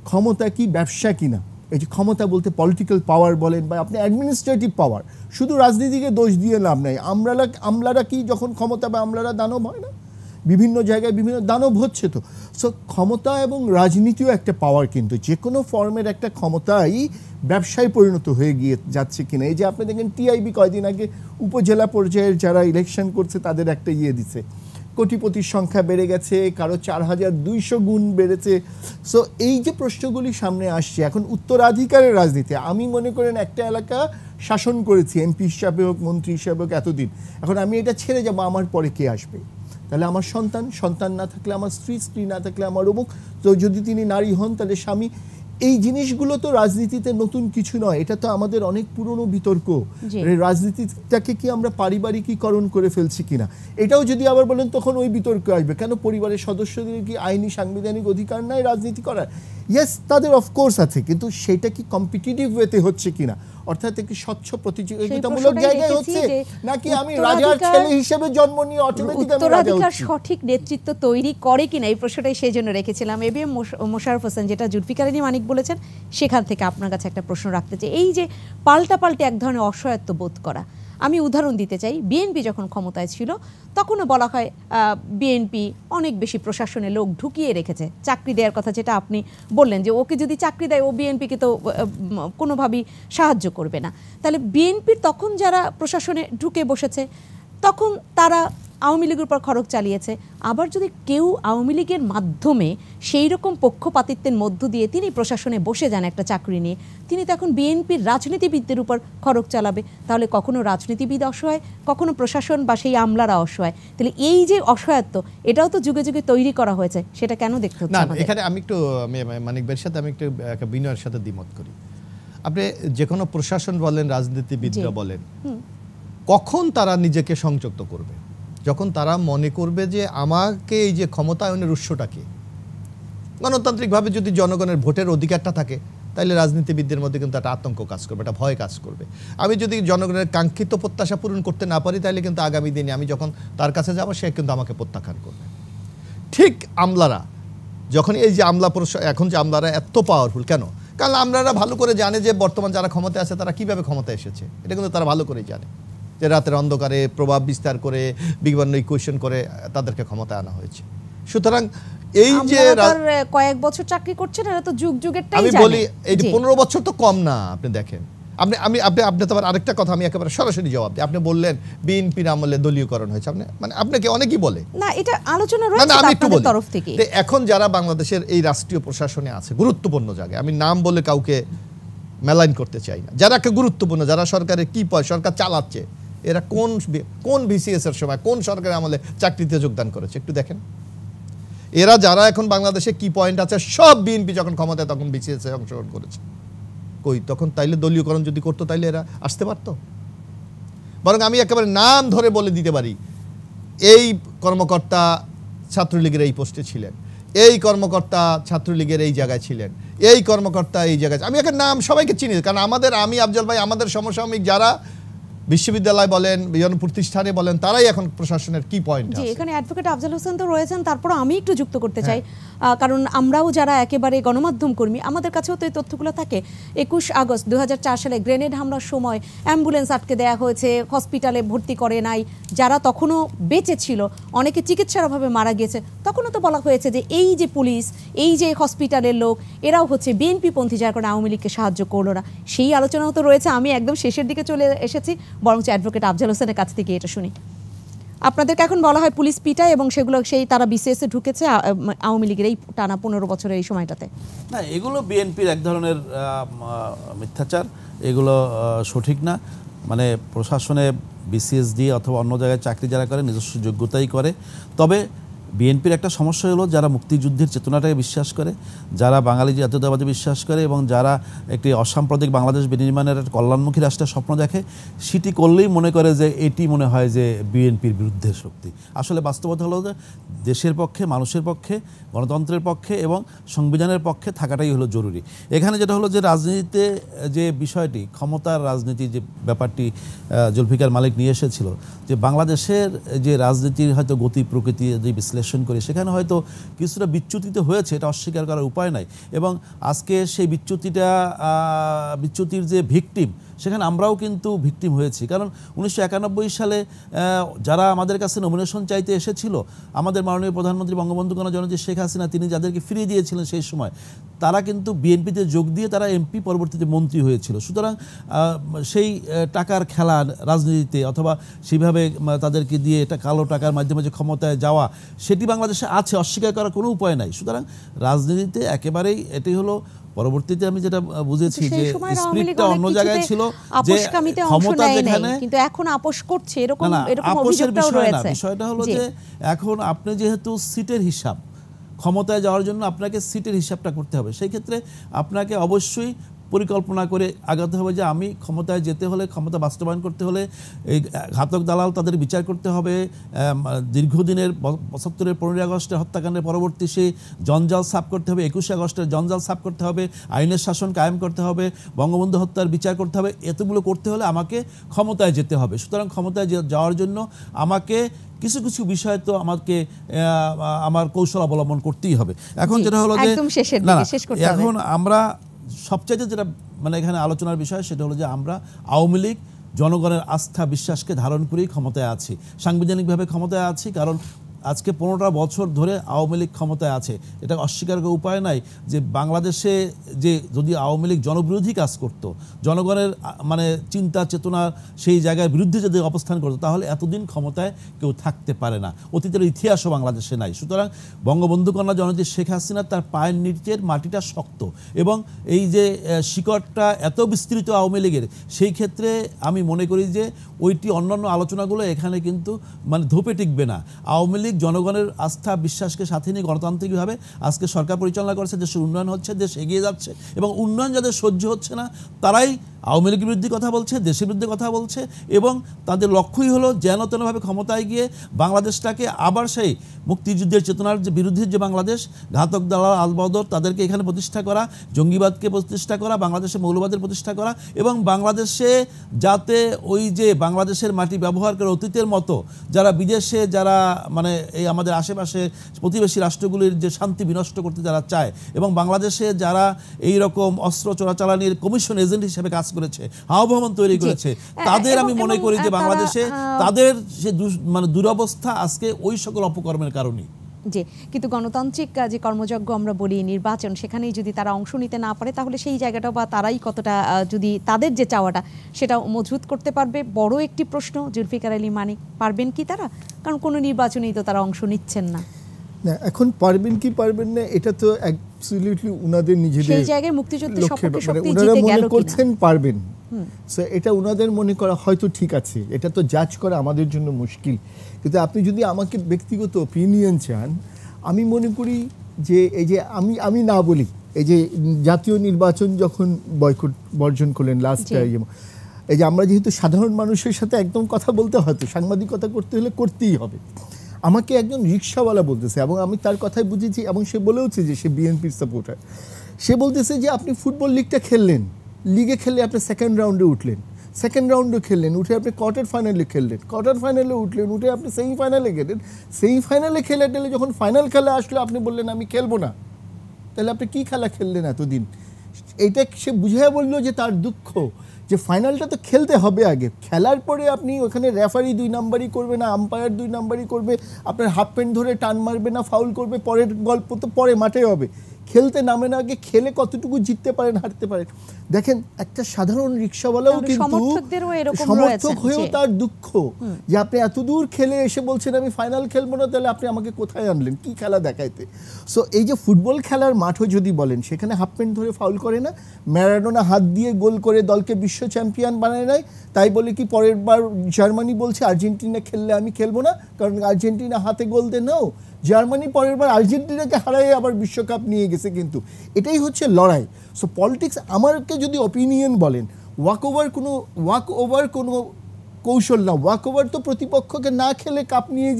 ক্ষমতা কি ব্যবসা কিনা এই যে ক্ষমতা বলতে পলিটিক্যাল পাওয়ার বলেন বা আপনি অ্যাডমিনিস্ট্রেটিভ পাওয়ার শুধু রাজনীতিকে দোষ দিয়ে লাভ নাই আমরালা আমলারা কি যখন ক্ষমতা বা আমলারা দানব হয় না বিভিন্ন জায়গায় বিভিন্ন দানব হচ্ছে তো সো ক্ষমতা এবং রাজনীতিও একটা পাওয়ার কিন্তু যে কোনো ফর্মের একটা ক্ষমতাই ব্যবসায় পরিণত হয়ে গিয়ে যাচ্ছে কিনা এই যে আপনি দেখেন টিআইবি কয়দিন আগে উপজেলা পর্যায়ের যারা ইলেকশন করছে তাদের একটা ইয়ে দিছে কোটিপতির সংখ্যা বেড়ে গেছে কারো চার হাজার দুইশো গুণ বেড়েছে সো এই যে প্রশ্নগুলি সামনে আসছে এখন উত্তরাধিকারের রাজনীতি আমি মনে করেন একটা এলাকা শাসন করেছি এমপি হিসাবে হোক মন্ত্রী হিসাবে হোক এতদিন এখন আমি এটা ছেড়ে যাবো আমার পরে কে আসবে তাহলে আমার সন্তান সন্তান না থাকলে আমার স্ত্রী স্ত্রী না থাকলে আমার অমুক তো যদি তিনি নারী হন তাহলে স্বামী এই জিনিসগুলো তো রাজনীতিতে নতুন কিছু নয় এটা তো আমাদের অনেক পুরনো বিতর্ক মানে রাজনীতিটাকে কি আমরা পারিবারিকীকরণ করে ফেলছি কিনা এটাও যদি আবার বলেন তখন ওই বিতর্ক আসবে কেন পরিবারের সদস্যদের কি আইনি সাংবিধানিক অধিকার নাই রাজনীতি করার ইয়েস তাদের অফকোর্স আছে কিন্তু সেটা কি কম্পিটিটিভ ওয়েতে হচ্ছে কিনা অর্থাৎ একটি স্বচ্ছ প্রতিযোগিতামূলক জায়গায় হচ্ছে নাকি আমি রাজার ছেলে হিসেবে জন্ম নিয়ে অটোমেটিক আমি উত্তরাধিকার সঠিক নেতৃত্ব তৈরি করে কিনা এই প্রশ্নটাই সেই জন্য রেখেছিলাম এবি এম মোশারফ হোসেন যেটা জুলফিকারিনী মানিক বলেছেন সেখান থেকে আপনার কাছে একটা প্রশ্ন রাখতে চাই এই যে পাল্টা পাল্টাপাল্টি এক ধরনের অসহায়ত্ব বোধ করা আমি উদাহরণ দিতে চাই বিএনপি যখন ক্ষমতায় ছিল তখনও বলা হয় বিএনপি অনেক বেশি প্রশাসনে লোক ঢুকিয়ে রেখেছে চাকরি দেওয়ার কথা যেটা আপনি বললেন যে ওকে যদি চাকরি দেয় ও বিএনপিকে তো কোনোভাবেই সাহায্য করবে না তাহলে বিএনপির তখন যারা প্রশাসনে ঢুকে বসেছে তখন তারা আওয়ামী লীগের উপর খড়ক চালিয়েছে আবার যদি কেউ আওয়ামী লীগের মাধ্যমে সেই রকম পক্ষপাতিত্বের মধ্য দিয়ে তিনি প্রশাসনে বসে যান একটা চাকরি নিয়ে তিনি তো এখন বিএনপির রাজনীতিবিদদের উপর খড়ক চালাবে তাহলে কখনো রাজনীতিবিদ অসহায় কখনো প্রশাসন বা সেই আমলারা অসহায় তাহলে এই যে অসহায়ত্ব এটাও তো যুগে যুগে তৈরি করা হয়েছে সেটা কেন দেখতে হচ্ছে এখানে আমি একটু মানিকবের সাথে আমি একটু বিনয়ের সাথে দ্বিমত করি আপনি যে কোনো প্রশাসন বলেন রাজনীতিবিদরা বলেন কখন তারা নিজেকে সংযুক্ত করবে যখন তারা মনে করবে যে আমাকে এই যে ক্ষমতায়নের উৎসটাকে গণতান্ত্রিকভাবে যদি জনগণের ভোটের অধিকারটা থাকে তাহলে রাজনীতিবিদদের মধ্যে কিন্তু একটা আতঙ্ক কাজ করবে একটা ভয় কাজ করবে আমি যদি জনগণের কাঙ্ক্ষিত প্রত্যাশা পূরণ করতে না পারি তাহলে কিন্তু আগামী দিনে আমি যখন তার কাছে যাব সে কিন্তু আমাকে প্রত্যাখ্যান করবে ঠিক আমলারা যখন এই যে আমলা এখন যে আমলারা এত পাওয়ারফুল কেন কারণ আমলারা ভালো করে জানে যে বর্তমান যারা ক্ষমতায় আছে তারা কিভাবে ক্ষমতায় এসেছে এটা কিন্তু তারা ভালো করেই জানে যে রাতের অন্ধকারে প্রভাব বিস্তার করে বিভিন্ন ইকুয়েশন করে তাদেরকে ক্ষমতা আনা হয়েছে সুতরাং এই যে কয়েক বছর চাকরি করছেন এরা তো যুগ যুগেরটাই আমি বলি এই যে পনেরো বছর তো কম না আপনি দেখেন আপনি আমি আপনি আপনি তো আরেকটা কথা আমি একেবারে সরাসরি জবাব দিই আপনি বললেন বিএনপির আমলে দলীয়করণ হয়েছে আপনি মানে আপনাকে অনেকেই বলে না এটা আলোচনা রয়েছে আমি একটু বলি তরফ থেকে এখন যারা বাংলাদেশের এই রাষ্ট্রীয় প্রশাসনে আছে গুরুত্বপূর্ণ জায়গায় আমি নাম বলে কাউকে মেলাইন করতে চাই না যারা একটা গুরুত্বপূর্ণ যারা সরকারের কি পয় সরকার চালাচ্ছে এরা কোন কোন বিসিএসের সময় কোন সরকারের আমলে চাকরিতে যোগদান করেছে একটু দেখেন এরা যারা এখন বাংলাদেশে কি পয়েন্ট আছে সব বিএনপি যখন ক্ষমতায় তখন বিসিএস এ অংশগ্রহণ করেছে কই তখন তাইলে দলীয়করণ যদি করতো তাইলে এরা আসতে পারত বরং আমি একেবারে নাম ধরে বলে দিতে পারি এই কর্মকর্তা ছাত্রলীগের এই পোস্টে ছিলেন এই কর্মকর্তা ছাত্রলীগের এই জায়গায় ছিলেন এই কর্মকর্তা এই জায়গায় আমি একটা নাম সবাইকে চিনি কারণ আমাদের আমি আফজল ভাই আমাদের সমসাময়িক যারা বিশ্ববিদ্যালয় বলেন বিভিন্ন প্রতিষ্ঠানে বলেন তারাই এখন প্রশাসনের কি পয়েন্ট জি এখানে অ্যাডভোকেট আফজাল হোসেন তো রয়েছেন তারপর আমি একটু যুক্ত করতে হ্যাঁ। চাই কারণ আমরাও যারা একেবারে গণমাধ্যম কর্মী আমাদের কাছেও তো এই তথ্যগুলো থাকে একুশ আগস্ট দু সালে গ্রেনেড হামলার সময় অ্যাম্বুলেন্স আটকে দেয়া হয়েছে হসপিটালে ভর্তি করে নাই যারা তখনও বেঁচে ছিল অনেকে চিকিৎসার অভাবে মারা গিয়েছে তখনও তো বলা হয়েছে যে এই যে পুলিশ এই যে হসপিটালের লোক এরাও হচ্ছে বিএনপি পন্থী যার কারণে আওয়ামী লীগকে সাহায্য করলো না সেই আলোচনাও তো রয়েছে আমি একদম শেষের দিকে চলে এসেছি বরঞ্চ অ্যাডভোকেট আফজাল হোসেনের কাছ থেকে এটা শুনি আপনাদেরকে এখন বলা হয় পুলিশ পিটায় এবং সেগুলো সেই তারা বিসিএসে ঢুকেছে আওয়ামী লীগের এই টানা পনেরো বছরের এই সময়টাতে না এগুলো বিএনপির এক ধরনের মিথ্যাচার এগুলো সঠিক না মানে প্রশাসনে বিসিএস দিয়ে অথবা অন্য জায়গায় চাকরি যারা করে নিজস্ব যোগ্যতাই করে তবে বিএনপির একটা সমস্যা হলো যারা মুক্তিযুদ্ধের চেতনাটাকে বিশ্বাস করে যারা বাঙালি জাতীয়তাবাদে বিশ্বাস করে এবং যারা একটি অসাম্প্রদায়িক বাংলাদেশ বিনির্মাণের কল্যাণমুখী রাষ্ট্রের স্বপ্ন দেখে সেটি করলেই মনে করে যে এটি মনে হয় যে বিএনপির বিরুদ্ধে শক্তি আসলে বাস্তবতা হলো যে দেশের পক্ষে মানুষের পক্ষে গণতন্ত্রের পক্ষে এবং সংবিধানের পক্ষে থাকাটাই হলো জরুরি এখানে যেটা হলো যে রাজনীতিতে যে বিষয়টি ক্ষমতার রাজনীতি যে ব্যাপারটি জুলফিকার মালিক নিয়ে এসেছিল যে বাংলাদেশের যে রাজনীতির হয়তো গতি প্রকৃতি যে বিশ্লেষণ ইলেকশন করি সেখানে হয়তো কিছুটা বিচ্যুতিতে হয়েছে এটা অস্বীকার করার উপায় নাই এবং আজকে সেই বিচ্যুতিটা বিচ্যুতির যে ভিকটিম সেখানে আমরাও কিন্তু ভিকটিম হয়েছি কারণ উনিশশো সালে যারা আমাদের কাছে নমিনেশন চাইতে এসেছিল আমাদের মাননীয় প্রধানমন্ত্রী বঙ্গবন্ধু গণজনতী শেখ হাসিনা তিনি যাদেরকে ফিরিয়ে দিয়েছিলেন সেই সময় তারা কিন্তু বিএনপিতে যোগ দিয়ে তারা এমপি পরবর্তীতে মন্ত্রী হয়েছিল সুতরাং সেই টাকার খেলা রাজনীতিতে অথবা সেইভাবে তাদেরকে দিয়ে এটা কালো টাকার মাধ্যমে যে ক্ষমতায় যাওয়া সেটি বাংলাদেশে আছে অস্বীকার করার কোনো উপায় নাই সুতরাং রাজনীতিতে একেবারেই এটি হলো পরবর্তীতে আমি যেটা বুঝেছি যে স্প্রিটটা অন্য জায়গায় ছিল যে ক্ষমতা দেখানে কিন্তু এখন আপোষ করছে এরকম এরকম অভিযোগটাও রয়েছে বিষয় না বিষয়টা হলো যে এখন আপনি যেহেতু সিটের হিসাব ক্ষমতায় যাওয়ার জন্য আপনাকে সিটের হিসাবটা করতে হবে সেই ক্ষেত্রে আপনাকে অবশ্যই পরিকল্পনা করে আগাতে হবে যে আমি ক্ষমতায় যেতে হলে ক্ষমতা বাস্তবায়ন করতে হলে এই ঘাতক দালাল তাদের বিচার করতে হবে দীর্ঘদিনের পঁচাত্তরের পনেরোই আগস্টের হত্যাকাণ্ডের পরবর্তী সেই জঞ্জাল সাফ করতে হবে একুশে আগস্টের জঞ্জাল সাফ করতে হবে আইনের শাসন কায়েম করতে হবে বঙ্গবন্ধু হত্যার বিচার করতে হবে এতগুলো করতে হলে আমাকে ক্ষমতায় যেতে হবে সুতরাং ক্ষমতায় যাওয়ার জন্য আমাকে কিছু কিছু বিষয় তো আমাকে আমার কৌশল অবলম্বন করতেই হবে এখন যেটা হলো যে এখন আমরা সবচাইতে যেটা মানে এখানে আলোচনার বিষয় সেটা হলো যে আমরা আওয়ামী লীগ জনগণের আস্থা বিশ্বাসকে ধারণ করেই ক্ষমতায় আছি সাংবিধানিকভাবে ক্ষমতায় আছি কারণ আজকে পনেরোটা বছর ধরে আওয়ামী লীগ ক্ষমতায় আছে এটা অস্বীকার উপায় নাই যে বাংলাদেশে যে যদি আওয়ামী লীগ জনবিরোধী কাজ করত। জনগণের মানে চিন্তা চেতনা সেই জায়গার বিরুদ্ধে যদি অবস্থান করতো তাহলে এতদিন ক্ষমতায় কেউ থাকতে পারে না অতীতের ইতিহাসও বাংলাদেশে নাই সুতরাং বঙ্গবন্ধুকন্যা জননেত্রী শেখ হাসিনা তার পায়ের নিচের মাটিটা শক্ত এবং এই যে শিকড়টা এত বিস্তৃত আওয়ামী লীগের সেই ক্ষেত্রে আমি মনে করি যে ওইটি অন্যান্য আলোচনাগুলো এখানে কিন্তু মানে ধোপে টিকবে না আওয়ামী লীগ গণতান্ত্রিক জনগণের আস্থা বিশ্বাসকে সাথে নিয়ে গণতান্ত্রিকভাবে আজকে সরকার পরিচালনা করছে দেশের উন্নয়ন হচ্ছে দেশ এগিয়ে যাচ্ছে এবং উন্নয়ন যাদের সহ্য হচ্ছে না তারাই আওয়ামী লীগের বিরুদ্ধে কথা বলছে দেশের বিরুদ্ধে কথা বলছে এবং তাদের লক্ষ্যই হলো যেন তেনভাবে ক্ষমতায় গিয়ে বাংলাদেশটাকে আবার সেই মুক্তিযুদ্ধের চেতনার যে বিরুদ্ধে যে বাংলাদেশ ঘাতক দালাল আলবদর তাদেরকে এখানে প্রতিষ্ঠা করা জঙ্গিবাদকে প্রতিষ্ঠা করা বাংলাদেশে মৌলবাদের প্রতিষ্ঠা করা এবং বাংলাদেশে যাতে ওই যে বাংলাদেশের মাটি ব্যবহার করে অতীতের মতো যারা বিদেশে যারা মানে এই আমাদের আশেপাশে প্রতিবেশী রাষ্ট্রগুলির যে শান্তি বিনষ্ট করতে যারা চায় এবং বাংলাদেশে যারা এই রকম অস্ত্র চোরাচালানির কমিশন এজেন্ট হিসেবে কাজ করেছে আহ্বান তৈরি করেছে তাদের আমি মনে করি যে বাংলাদেশে তাদের সে মানে দুরবস্থা আজকে ওই সকল অপকর্মের কারণেই যে কিন্তু গণতান্ত্রিক যে কর্মযজ্ঞ আমরা বলি নির্বাচন সেখানেই যদি তারা অংশ নিতে না পারে তাহলে সেই জায়গাটা বা তারাই কতটা যদি তাদের যে চাওয়াটা সেটা মজবুত করতে পারবে বড় একটি প্রশ্ন জুলফিকার আলী মানিক পারবেন কি তারা কারণ কোনো নির্বাচনেই তো তারা অংশ নিচ্ছেন না এখন পারবেন কি পারবেন না এটা তো অ্যাবসলিউটলি উনাদের নিজেদের সেই জায়গায় মুক্তিযুদ্ধের সপক্ষে মানে শক্তি জিতে গেল করছেন পারবেন সো এটা উনাদের মনে করা হয়তো ঠিক আছে এটা তো জাজ করা আমাদের জন্য মুশকিল কিন্তু আপনি যদি আমাকে ব্যক্তিগত অপিনিয়ন চান আমি মনে করি যে এই যে আমি আমি না বলি এই যে জাতীয় নির্বাচন যখন বয়কট বর্জন করলেন লাস্ট টাইম এই যে আমরা যেহেতু সাধারণ মানুষের সাথে একদম কথা বলতে হয়তো সাংবাদিকতা করতে হলে করতেই হবে আমাকে একজন রিক্সাওয়ালা বলতেছে এবং আমি তার কথাই বুঝেছি এবং সে বলেওছে যে সে বিএনপির সাপোর্টার সে বলতেছে যে আপনি ফুটবল লিগটা খেললেন লিগে খেলে আপনি সেকেন্ড রাউন্ডে উঠলেন সেকেন্ড রাউন্ডে খেললেন উঠে আপনি কোয়ার্টার ফাইনালে খেললেন কোয়ার্টার ফাইনালে উঠলেন উঠে আপনি ফাইনালে গেলেন ফাইনালে খেলে গেলে যখন ফাইনাল খেলা আসলো আপনি বললেন আমি খেলবো না তাহলে আপনি কী খেলা খেললেন এতদিন এইটা সে বুঝে বললো যে তার দুঃখ যে ফাইনালটা তো খেলতে হবে আগে খেলার পরে আপনি ওখানে রেফারি দুই নাম্বারই করবে না আম্পায়ার দুই নাম্বারই করবে আপনার হাফ প্যান্ট ধরে টান মারবে না ফাউল করবে পরের গল্প তো পরে মাঠে হবে খেলতে নামেন আগে খেলে কতটুকু জিততে পারেন হারতে পারেন দেখেন একটা সাধারণ রিক্সাওয়ালাও কিন্তু সমর্থক হয়েও তার দুঃখ যে আপনি এতদূর খেলে এসে বলছেন আমি ফাইনাল খেলবো না তাহলে আপনি আমাকে কোথায় আনলেন কি খেলা দেখাইতে সো এই যে ফুটবল খেলার মাঠও যদি বলেন সেখানে হাফ প্যান্ট ধরে ফাউল করে না ম্যারাডোনা হাত দিয়ে গোল করে দলকে বিশ্ব চ্যাম্পিয়ন বানায় নেয় তাই বলে কি পরের বার জার্মানি বলছে আর্জেন্টিনা খেললে আমি খেলবো না কারণ আর্জেন্টিনা হাতে গোল দেন নাও জার্মানি পরের বার আর্জেন্টিনাকে হারাই আবার বিশ্বকাপ নিয়ে গেছে কিন্তু এটাই হচ্ছে লড়াই সো পলিটিক্স আমারকে যদি অপিনিয়ন বলেন ওয়াক ওভার কোনো ওয়াক ওভার কোনো কৌশল না ওয়াক ওভার তো প্রতিপক্ষকে না খেলে কাপ নিয়ে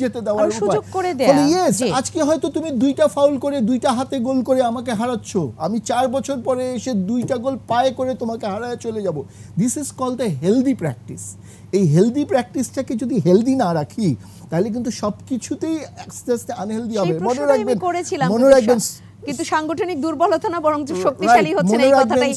যেতে দেওয়ার সুযোগ করে ইয়েস আজকে হয়তো তুমি দুইটা ফাউল করে দুইটা হাতে গোল করে আমাকে হারাচ্ছ আমি চার বছর পরে এসে দুইটা গোল পায়ে করে তোমাকে হারায় চলে যাব this is call the healthy practice এই হেলদি প্র্যাকটিসটাকে যদি হেলদি না রাখি তাহলে কিন্তু সবকিছুতেই আস্তে আস্তে আনহেলদি হবে মনে রাখবেন মনে রাখবেন কিন্তু সাংগঠনিক দুর্বলতা না বরং শক্তিশালী হচ্ছে এই কথাটাই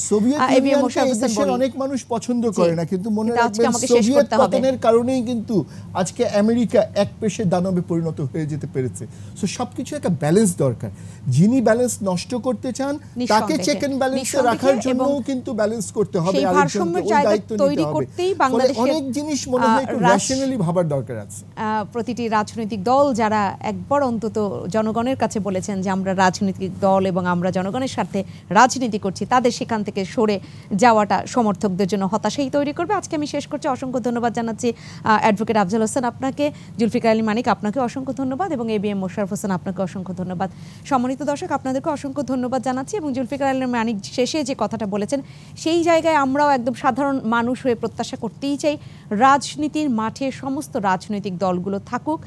এবিএম মোশাররফ হোসেন অনেক মানুষ পছন্দ করে না কিন্তু মনে রাখবেন সোভিয়েত পতনের কারণেই কিন্তু আজকে আমেরিকা এক পেশে দানবে পরিণত হয়ে যেতে পেরেছে সো সবকিছু একটা ব্যালেন্স দরকার যিনি ব্যালেন্স নষ্ট করতে চান তাকে চেক এন্ড ব্যালেন্স রাখার জন্য কিন্তু ব্যালেন্স করতে হবে সেই ভারসাম্যের জায়গা তৈরি করতেই বাংলাদেশের অনেক জিনিস মনে হয় একটু রেশনালি ভাবার দরকার আছে প্রতিটি রাজনৈতিক দল যারা একবার অন্তত জনগণের কাছে বলেছেন যে আমরা রাজনৈতিক দল এবং আমরা জনগণের স্বার্থে রাজনীতি করছি তাদের সেখান থেকে সরে যাওয়াটা সমর্থকদের জন্য হতাশাই তৈরি করবে আজকে আমি শেষ করছি অসংখ্য ধন্যবাদ জানাচ্ছি অ্যাডভোকেট আফজাল হোসেন আপনাকে জুলফিকার আলী মানিক আপনাকে অসংখ্য ধন্যবাদ এবং A B M Mosharraf Hossain আপনাকে অসংখ্য ধন্যবাদ সম্মানিত দর্শক আপনাদেরকে অসংখ্য ধন্যবাদ জানাচ্ছি এবং জুলফিকার আলী মানিক শেষে যে কথাটা বলেছেন সেই জায়গায় আমরাও একদম সাধারণ মানুষ হয়ে প্রত্যাশা করতেই চাই রাজনীতির মাঠে সমস্ত রাজনৈতিক দলগুলো থাকুক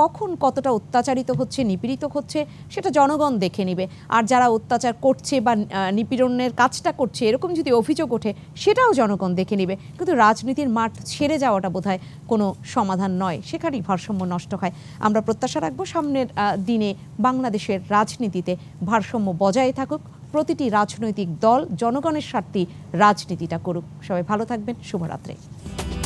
কখন কতটা অত্যাচারিত হচ্ছে নিপীড়িত হচ্ছে সেটা জনগণ দেখে নেবে আর যারা অত্যাচার করছে বা নিপীড়নের কাজটা করছে এরকম যদি অভিযোগ ওঠে সেটাও জনগণ দেখে নেবে কিন্তু রাজনীতির মাঠ ছেড়ে যাওয়াটা বোধ কোনো সমাধান নয় সেখানেই ভারসাম্য নষ্ট হয় আমরা প্রত্যাশা রাখবো সামনের দিনে বাংলাদেশের রাজনীতিতে ভারসাম্য বজায় থাকুক প্রতিটি রাজনৈতিক দল জনগণের স্বার্থে রাজনীতিটা করুক সবাই ভালো থাকবেন শুভরাত্রি